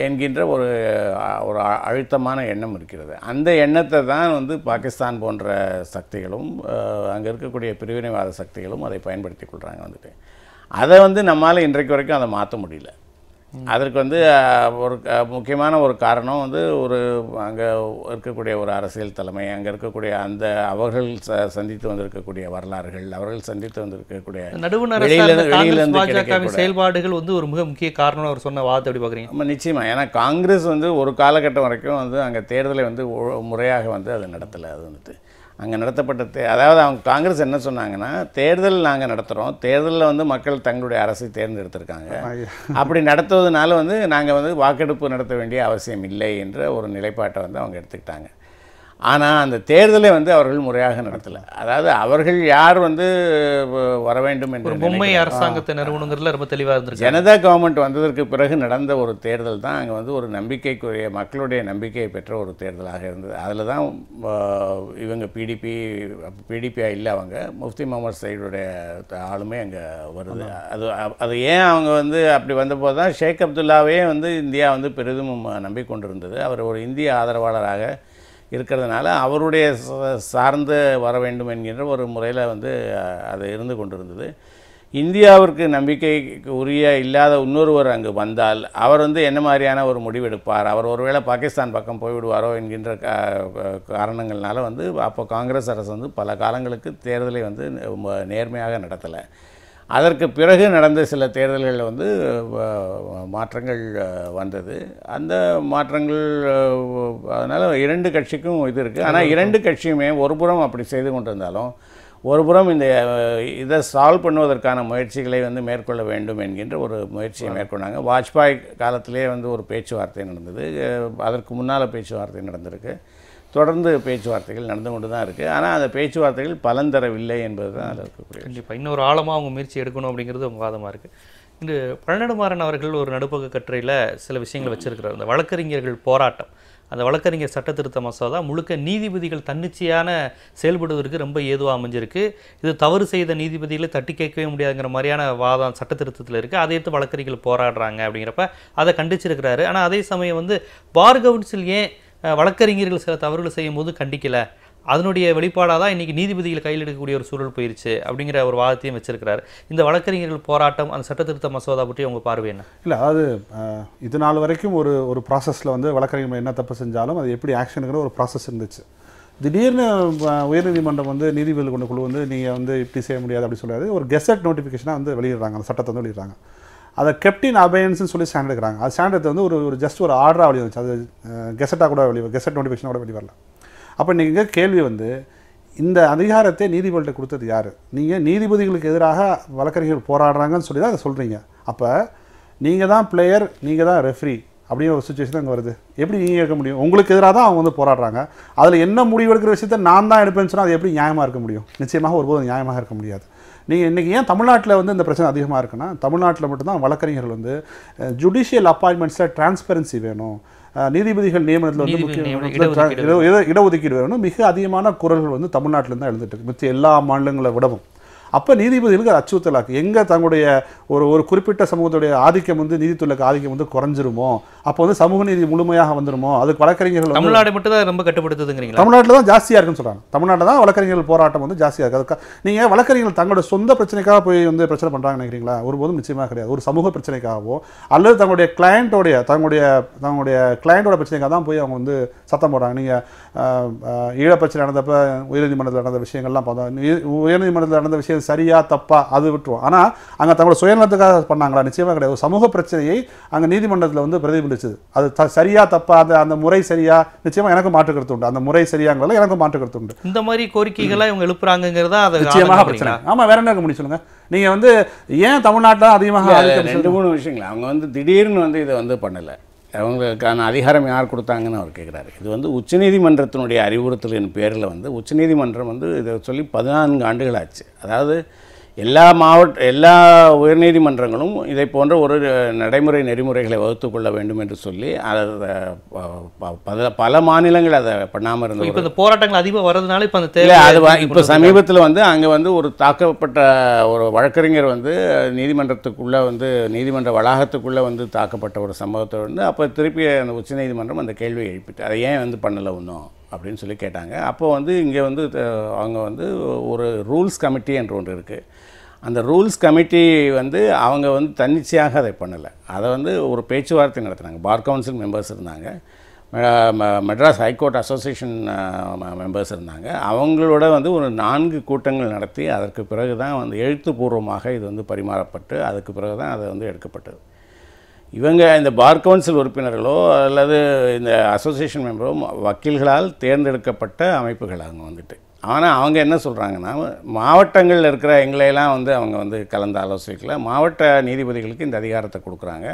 [SPEAKER 3] என்கின்ற ஒரு ஒரு அழுத்தமான எண்ணம் இருக்கிறது அந்த எண்ணத்தை தான் வந்து பாகிஸ்தான் போன்ற சக்திகளும் அங்கே இருக்கக்கூடிய பிரிவினைவாத சக்திகளும் அதை பயன்படுத்தி கொள்கிறாங்க வந்துட்டு அதை வந்து நம்மால் இன்றைக்கு வரைக்கும் அதை மாற்ற முடியல அதற்கு வந்து ஒரு முக்கியமான ஒரு காரணம் வந்து ஒரு அங்கே இருக்கக்கூடிய ஒரு அரசியல் தலைமை அங்கே இருக்கக்கூடிய அந்த அவர்கள் ச சந்தித்து வந்திருக்கக்கூடிய வரலாறுகள் அவர்கள் சந்தித்து வந்திருக்கக்கூடிய
[SPEAKER 1] நடுவுநர் செயல்பாடுகள் வந்து ஒரு மிக முக்கிய காரணம் அவர் சொன்ன வாதத்தை எப்படி பார்க்குறீங்க
[SPEAKER 3] நம்ம நிச்சயமாக ஏன்னா காங்கிரஸ் வந்து ஒரு காலகட்டம் வரைக்கும் வந்து அங்கே தேர்தலை வந்து முறையாக வந்து அது நடத்தலை அது வந்துட்டு அங்கே நடத்தப்பட்ட தே அதாவது அவங்க காங்கிரஸ் என்ன சொன்னாங்கன்னா தேர்தல் நாங்கள் நடத்துகிறோம் தேர்தலில் வந்து மக்கள் தங்களுடைய அரசை தேர்ந்தெடுத்திருக்காங்க அப்படி நடத்துவதனால வந்து நாங்கள் வந்து வாக்கெடுப்பு நடத்த வேண்டிய அவசியம் இல்லை என்ற ஒரு நிலைப்பாட்டை வந்து அவங்க எடுத்துக்கிட்டாங்க ஆனால் அந்த தேர்தலை வந்து அவர்கள் முறையாக நடத்தலை அதாவது அவர்கள் யார் வந்து வர வேண்டும் என்று மும்பை அரசாங்கத்தை
[SPEAKER 1] நிறுவனங்கிறதுல ரொம்ப தெளிவாக இருந்திருக்கு ஜனதா
[SPEAKER 3] கவர்மெண்ட் வந்ததற்கு பிறகு நடந்த ஒரு தேர்தல் தான் அங்கே வந்து ஒரு நம்பிக்கைக்குரிய மக்களுடைய நம்பிக்கையை பெற்ற ஒரு தேர்தலாக இருந்தது அதில் தான் இவங்க பிடிபி பிடிபியாக இல்லை அவங்க முஃப்தி முகமது சைடுடைய ஆளுமே அங்கே வருது அது அது ஏன் அவங்க வந்து அப்படி வந்தபோது தான் ஷேக் அப்துல்லாவே வந்து இந்தியா வந்து பெரிதும் நம்பிக்கொண்டிருந்தது அவர் ஒரு இந்திய ஆதரவாளராக இருக்கிறதுனால அவருடைய சார்ந்து வர வேண்டும் என்கின்ற ஒரு முறையில் வந்து அது இருந்து கொண்டிருந்தது இந்தியாவிற்கு நம்பிக்கைக்கு உரிய இல்லாத இன்னொருவர் அங்கு வந்தால் அவர் வந்து என்ன மாதிரியான ஒரு முடிவெடுப்பார் அவர் ஒருவேளை பாகிஸ்தான் பக்கம் போய்விடுவாரோ என்கின்ற காரணங்கள்னால வந்து அப்போ காங்கிரஸ் அரசு வந்து பல காலங்களுக்கு தேர்தலை வந்து நேர்மையாக நடத்தலை அதற்கு பிறகு நடந்த சில தேர்தல்களில் வந்து மாற்றங்கள் வந்தது அந்த மாற்றங்கள் அதனால் இரண்டு கட்சிக்கும் இது இருக்குது ஆனால் இரண்டு கட்சியுமே ஒரு புறம் அப்படி செய்து கொண்டிருந்தாலும் புறம் இந்த இதை சால்வ் பண்ணுவதற்கான முயற்சிகளை வந்து மேற்கொள்ள வேண்டும் என்கின்ற ஒரு முயற்சியை மேற்கொண்டாங்க வாஜ்பாய் காலத்திலே வந்து ஒரு பேச்சுவார்த்தை நடந்தது அதற்கு முன்னால் பேச்சுவார்த்தை நடந்திருக்கு தொடர்ந்து பேச்சுவார்த்தைகள் நடந்து கொண்டு தான் இருக்குது ஆனால் அந்த பேச்சுவார்த்தைகள் பலன் தரவில்லை என்பது தான் அதில் இருக்கக்கூடிய
[SPEAKER 1] கண்டிப்பாக இன்னொரு ஆழமாக அவங்க முயற்சி எடுக்கணும் அப்படிங்கிறது அவங்க வாதமாக இருக்குது இன்று பழனிடுமாறன் அவர்கள் ஒரு நடுப்பக கட்டுரையில் சில விஷயங்கள் வச்சுருக்கிறார் அந்த வழக்கறிஞர்கள் போராட்டம் அந்த வழக்கறிஞர் சட்ட திருத்த மசோதா முழுக்க நீதிபதிகள் தன்னிச்சையான செயல்படுவதற்கு ரொம்ப ஏதுவாக அமைஞ்சிருக்கு இது தவறு செய்த நீதிபதிகளை தட்டி கேட்கவே முடியாதுங்கிற மாதிரியான வாதம் சட்ட திருத்தத்தில் இருக்குது அதை எடுத்து வழக்கறிஞர்கள் போராடுறாங்க அப்படிங்கிறப்ப அதை கண்டிச்சிருக்கிறாரு ஆனால் அதே சமயம் வந்து பார் கவுன்சில் ஏன் வழக்கறிஞர்கள் சில தவறுகள் செய்யும் போது கண்டிக்கலை அதனுடைய வெளிப்பாடாக தான் இன்றைக்கி நீதிபதிகள் கையில் எடுக்கக்கூடிய ஒரு சூழல் போயிடுச்சு அப்படிங்கிற ஒரு வாதத்தையும் வச்சிருக்கிறார் இந்த வழக்கறிஞர்கள் போராட்டம் அந்த சட்டத்திருத்த மசோதா பற்றி உங்கள் பார்வை என்ன
[SPEAKER 2] இல்லை அதாவது இது நாள் வரைக்கும் ஒரு ஒரு ப்ராசஸில் வந்து வழக்கறிஞர்கள் என்ன தப்பு செஞ்சாலும் அது எப்படி ஆக்ஷனுங்கிற ஒரு ப்ராசஸ் இருந்துச்சு திடீர்னு உயர்நீதிமன்றம் வந்து நீதிபதிகள் கொண்டு குழு வந்து நீங்கள் வந்து இப்படி செய்ய முடியாது அப்படி சொல்லாது ஒரு கெசட் நோட்டிஃபிகேஷனாக வந்து வெளியிடுறாங்க அந்த சட்டத்தை வந்து வெளியிடுறாங்க அதை கெப்டின் அபயன்ஸ்னு சொல்லி ஸ்டாண்டர்ட் எடுக்கிறாங்க அது எடுத்து வந்து ஒரு ஒரு ஜஸ்ட் ஒரு ஆர்டராக வெளியே வந்துச்சு அது கெசட்டாக கூட வெளியே கெசட் நோட்டிஃபிகேஷன் கூட வெளியே வரல அப்போ நீங்கள் கேள்வி வந்து இந்த அதிகாரத்தை நீதிபதிகிட்ட கொடுத்தது யார் நீங்கள் நீதிபதிகளுக்கு எதிராக வழக்கறிஞர்கள் போராடுறாங்கன்னு சொல்லி தான் அதை சொல்கிறீங்க அப்போ நீங்கள் தான் பிளேயர் நீங்கள் தான் ரெஃப்ரி அப்படிங்கிற ஒரு சுச்சுவேஷன் அங்கே வருது எப்படி நீங்கள் எடுக்க முடியும் உங்களுக்கு எதிராக தான் அவங்க வந்து போராடுறாங்க அதில் என்ன முடிவு எடுக்கிற விஷயத்த நான் தான் எடுப்பேன்னு சொன்னால் அது எப்படி நியாயமாக இருக்க முடியும் நிச்சயமாக ஒருபோதும் நியாயமாக இருக்க முடியாது நீங்கள் இன்றைக்கி ஏன் தமிழ்நாட்டில் வந்து இந்த பிரச்சனை அதிகமாக இருக்குன்னா தமிழ்நாட்டில் மட்டும்தான் வழக்கறிஞர்கள் வந்து ஜுடிஷியல் அப்பாயின்மெண்ட்ஸில் டிரான்ஸ்பெரன்சி வேணும் நீதிபதிகள் நியமனத்தில் வந்து முக்கிய இடஒதுக்கீடு வேணும் மிக அதிகமான குரல்கள் வந்து தமிழ்நாட்டில் எழுந்துட்டு மிச்சம் எல்லா மாநிலங்களை விடவும் அப்போ நீதிபதிகளுக்கு அது அச்சுறுத்தலாக்கு எங்கே தங்களுடைய ஒரு ஒரு குறிப்பிட்ட சமூகத்துடைய ஆதிக்கம் வந்து நீதித்துறைக்கு ஆதிக்கம் வந்து குறைஞ்சிருமோ அப்போ வந்து சமூக நீதி முழுமையாக வந்துருமோ அதுக்கு வழக்கறிஞர்கள் தமிழ்நாடு
[SPEAKER 1] மட்டும் தான் ரொம்ப கட்டுப்படுத்துதுங்கிறீங்க தமிழ்நாட்டில்
[SPEAKER 2] தான் ஜாஸ்தியாக இருக்குன்னு சொல்கிறாங்க தமிழ்நாட்டில் தான் வழக்கறிஞர்கள் போராட்டம் வந்து ஜாஸ்தியாக இருக்குது அதுக்காக நீங்கள் வழக்கறிஞர்கள் தங்களோட சொந்த பிரச்சனைக்காக போய் வந்து பிரச்சனை பண்ணுறாங்க நினைக்கிறீங்களா ஒருபோதும் நிச்சயமாக கிடையாது ஒரு சமூக பிரச்சனைக்காகவோ அல்லது தங்களுடைய கிளையண்ட்டோடைய தங்களுடைய தங்களுடைய கிளையண்ட்டோட பிரச்சனைக்காக தான் போய் அவங்க வந்து சத்தம் போடுறாங்க நீங்கள் ஈழப்பிரச்சனை நடந்தப்போ உயர்நீதிமன்றத்தில் நடந்த விஷயங்கள்லாம் பார்த்தோம் உயர்நீதிமன்றத்தில் நடந்த விஷயம் சரியா தப்பா அது விட்டுருவோம் ஆனால் அங்கே தங்களோட சுயநலத்துக்காக பண்ணாங்களா நிச்சயமாக கிடையாது சமூக பிரச்சனையை அங்கே நீதிமன்றத்தில் வந்து பிரதிபலிச்சது அது த சரியா தப்பா அந்த அந்த முறை சரியா நிச்சயமாக எனக்கு மாற்றுக்கிறது உண்டு அந்த முறை சரியாங்கிறதுல
[SPEAKER 1] எனக்கு மாற்றுக்கிறது உண்டு இந்த மாதிரி கோரிக்கைகளை இவங்க எழுப்புறாங்கிறதா அது நிச்சயமாக பிரச்சனை ஆமாம் வேற என்ன இருக்க முடியும் சொல்லுங்கள் நீங்கள் வந்து ஏன் தமிழ்நாட்டில் அதிகமாக ரெண்டு
[SPEAKER 3] மூணு விஷயங்கள அவங்க வந்து
[SPEAKER 1] திடீர்னு வந்து இதை வந்து
[SPEAKER 3] பண்ணலை அவங்களுக்கான அதிகாரம் யார் கொடுத்தாங்கன்னு அவர் கேட்குறாரு இது வந்து உச்சநீதிமன்றத்தினுடைய அறிவுறுத்தலின் பேரில் வந்து உச்சநீதிமன்றம் வந்து இதை சொல்லி பதினான்கு ஆண்டுகள் ஆச்சு அதாவது எல்லா மாவட்ட எல்லா உயர்நீதிமன்றங்களும் இதை போன்ற ஒரு நடைமுறை நெறிமுறைகளை வகுத்து கொள்ள வேண்டும் என்று சொல்லி
[SPEAKER 1] அதை
[SPEAKER 3] பல மாநிலங்கள் அதை பண்ணாமல் இருந்தது இப்போ இந்த
[SPEAKER 1] போராட்டங்கள் அதிகமாக வர்றதுனால இப்போ அந்த தேவை அது இப்போ சமீபத்தில்
[SPEAKER 3] வந்து அங்கே வந்து ஒரு தாக்கப்பட்ட ஒரு வழக்கறிஞர் வந்து நீதிமன்றத்துக்குள்ளே வந்து நீதிமன்ற வளாகத்துக்குள்ளே வந்து தாக்கப்பட்ட ஒரு சம்பவத்தை வந்து அப்போ திருப்பி அந்த உச்சநீதிமன்றம் அந்த கேள்வியை எழுப்பிட்டு அதை ஏன் வந்து பண்ணலை ஒன்றும் அப்படின்னு சொல்லி கேட்டாங்க அப்போது வந்து இங்கே வந்து அவங்க வந்து ஒரு ரூல்ஸ் கமிட்டி என்று ஒன்று இருக்குது அந்த ரூல்ஸ் கமிட்டி வந்து அவங்க வந்து தன்னிச்சையாக அதை பண்ணலை அதை வந்து ஒரு பேச்சுவார்த்தை நடத்தினாங்க பார் கவுன்சில் மெம்பர்ஸ் இருந்தாங்க மெட்ராஸ் ஹைகோர்ட் அசோசியேஷன் மெம்பர்ஸ் இருந்தாங்க அவங்களோட வந்து ஒரு நான்கு கூட்டங்கள் நடத்தி அதற்கு பிறகு தான் வந்து எழுத்துப்பூர்வமாக இது வந்து பரிமாறப்பட்டு அதுக்கு பிறகு தான் அதை வந்து எடுக்கப்பட்டது இவங்க இந்த பார் கவுன்சில் உறுப்பினர்களோ அல்லது இந்த அசோசியேஷன் மெம்பரோ வக்கீல்களால் தேர்ந்தெடுக்கப்பட்ட அமைப்புகள் அவங்க வந்துட்டு ஆனால் அவங்க என்ன சொல்கிறாங்கன்னா மாவட்டங்களில் இருக்கிற எங்களையெல்லாம் வந்து அவங்க வந்து கலந்து ஆலோசிக்கல மாவட்ட நீதிபதிகளுக்கு இந்த அதிகாரத்தை கொடுக்குறாங்க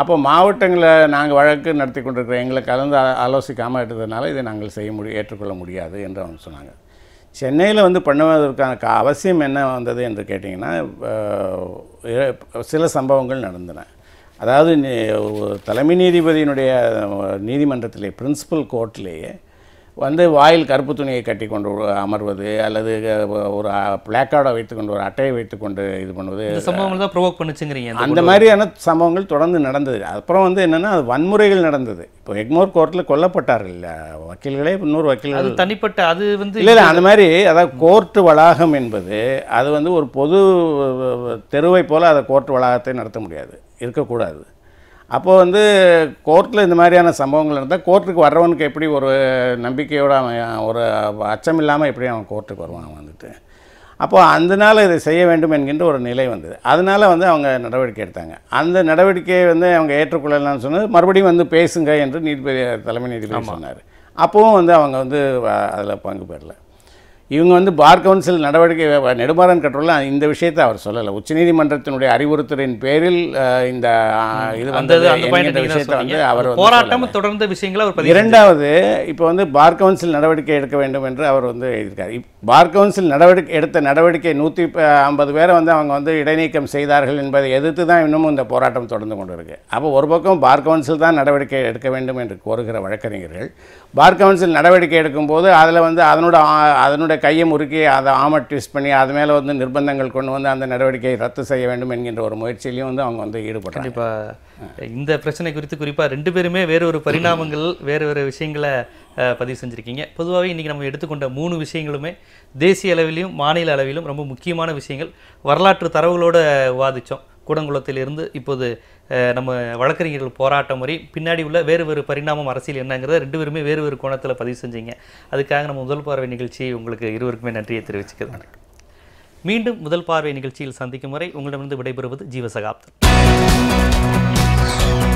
[SPEAKER 3] அப்போ மாவட்டங்களில் நாங்கள் வழக்கு நடத்தி கொண்டிருக்கிற எங்களை கலந்து ஆலோசிக்காமல் எடுத்ததுனால இதை நாங்கள் செய்ய முடியும் ஏற்றுக்கொள்ள முடியாது என்று அவங்க சொன்னாங்க சென்னையில் வந்து பண்ணுவதற்கான அவசியம் என்ன வந்தது என்று கேட்டிங்கன்னா சில சம்பவங்கள் நடந்தன அதாவது தலைமை நீதிபதியினுடைய நீதிமன்றத்திலே பிரின்சிபல் கோர்ட்லேயே வந்து வாயில் கருப்பு துணியை கட்டி கொண்டு அமர்வது அல்லது ஒரு பிளாக்கார்டை வைத்துக்கொண்டு ஒரு அட்டையை வைத்துக்கொண்டு இது பண்ணுவது சம்பவங்கள்
[SPEAKER 1] தான் ப்ரொவோக் பண்ணிச்சுங்கிறீங்க அந்த மாதிரியான
[SPEAKER 3] சம்பவங்கள் தொடர்ந்து நடந்தது அப்புறம் வந்து என்னென்னா அது வன்முறைகள் நடந்தது இப்போ எக்மோர் கோர்ட்டில் கொல்லப்பட்டார்கள் இல்லை வக்கீல்களே இன்னொரு வக்கீல்கள்
[SPEAKER 1] தனிப்பட்ட அது வந்து இல்லை இல்லை அந்த
[SPEAKER 3] மாதிரி அதாவது கோர்ட்டு வளாகம் என்பது அது வந்து ஒரு பொது தெருவை போல் அதை கோர்ட்டு வளாகத்தை நடத்த முடியாது இருக்கக்கூடாது அப்போது வந்து கோர்ட்டில் இந்த மாதிரியான சம்பவங்கள் இருந்தால் கோர்ட்டுக்கு வர்றவனுக்கு எப்படி ஒரு நம்பிக்கையோடு அவன் ஒரு அச்சம் இல்லாமல் எப்படி அவன் கோர்ட்டுக்கு வருவான் வந்துட்டு அப்போது அதனால் இதை செய்ய வேண்டும் என்கின்ற ஒரு நிலை வந்தது அதனால் வந்து அவங்க நடவடிக்கை எடுத்தாங்க அந்த நடவடிக்கையை வந்து அவங்க ஏற்றுக்கொள்ளலாம்னு சொன்னது மறுபடியும் வந்து பேசுங்க என்று நீதிபதி தலைமை நீதிபதி சொன்னார் அப்போவும் வந்து அவங்க வந்து அதில் பங்கு பெறலை இவங்க வந்து பார் கவுன்சில் நடவடிக்கை நெடுமாறன் கட்டுரோலாம் இந்த விஷயத்தை அவர் சொல்லலை உச்சநீதிமன்றத்தினுடைய அறிவுறுத்தலின் பேரில் இந்த இது வந்தது விஷயத்தை வந்து அவர் போராட்டம்
[SPEAKER 1] தொடர்ந்த விஷயங்களை அவர்
[SPEAKER 3] இரண்டாவது இப்போ வந்து பார் கவுன்சில் நடவடிக்கை எடுக்க வேண்டும் என்று அவர் வந்து எழுதியிருக்கார் பார் கவுன்சில் நடவடிக்கை எடுத்த நடவடிக்கை நூற்றி ஐம்பது பேரை வந்து அவங்க வந்து இடைநீக்கம் செய்தார்கள் என்பதை எதிர்த்து தான் இன்னமும் இந்த போராட்டம் தொடர்ந்து கொண்டு இருக்கு அப்போ ஒரு பக்கம் பார் கவுன்சில் தான் நடவடிக்கை எடுக்க வேண்டும் என்று கோருகிற வழக்கறிஞர்கள் பார் கவுன்சில் நடவடிக்கை எடுக்கும்போது அதில் வந்து அதனோட அதனுடைய கையை முறுக்கி அதை ஆமை ட்விஸ்ட் பண்ணி அது மேலே வந்து நிர்பந்தங்கள் கொண்டு வந்து அந்த நடவடிக்கையை ரத்து செய்ய வேண்டும் என்கின்ற ஒரு முயற்சியிலையும் வந்து அவங்க வந்து ஈடுபட்டு இப்போ
[SPEAKER 1] இந்த பிரச்சனை குறித்து குறிப்பாக ரெண்டு பேருமே வேறு ஒரு பரிணாமங்கள் வேறு வேறு விஷயங்களை பதிவு செஞ்சுருக்கீங்க பொதுவாகவே இன்றைக்கி நம்ம எடுத்துக்கொண்ட மூணு விஷயங்களுமே தேசிய அளவிலையும் மாநில அளவிலும் ரொம்ப முக்கியமான விஷயங்கள் வரலாற்று தரவுகளோடு வாதித்தோம் கூடங்குளத்திலிருந்து இப்போது நம்ம வழக்கறிஞர்கள் போராட்ட முறை பின்னாடி உள்ள வேறு வேறு பரிணாமம் அரசியல் என்னங்கிறத ரெண்டு பேருமே வேறு வேறு கோணத்தில் பதிவு செஞ்சீங்க அதுக்காக நம்ம முதல் பார்வை நிகழ்ச்சி உங்களுக்கு இருவருக்குமே நன்றியை தெரிவிச்சுக்கிறேன் மீண்டும் முதல் பார்வை நிகழ்ச்சியில் சந்திக்கும் முறை உங்களிடமிருந்து விடைபெறுவது ஜீவசகாப்தன்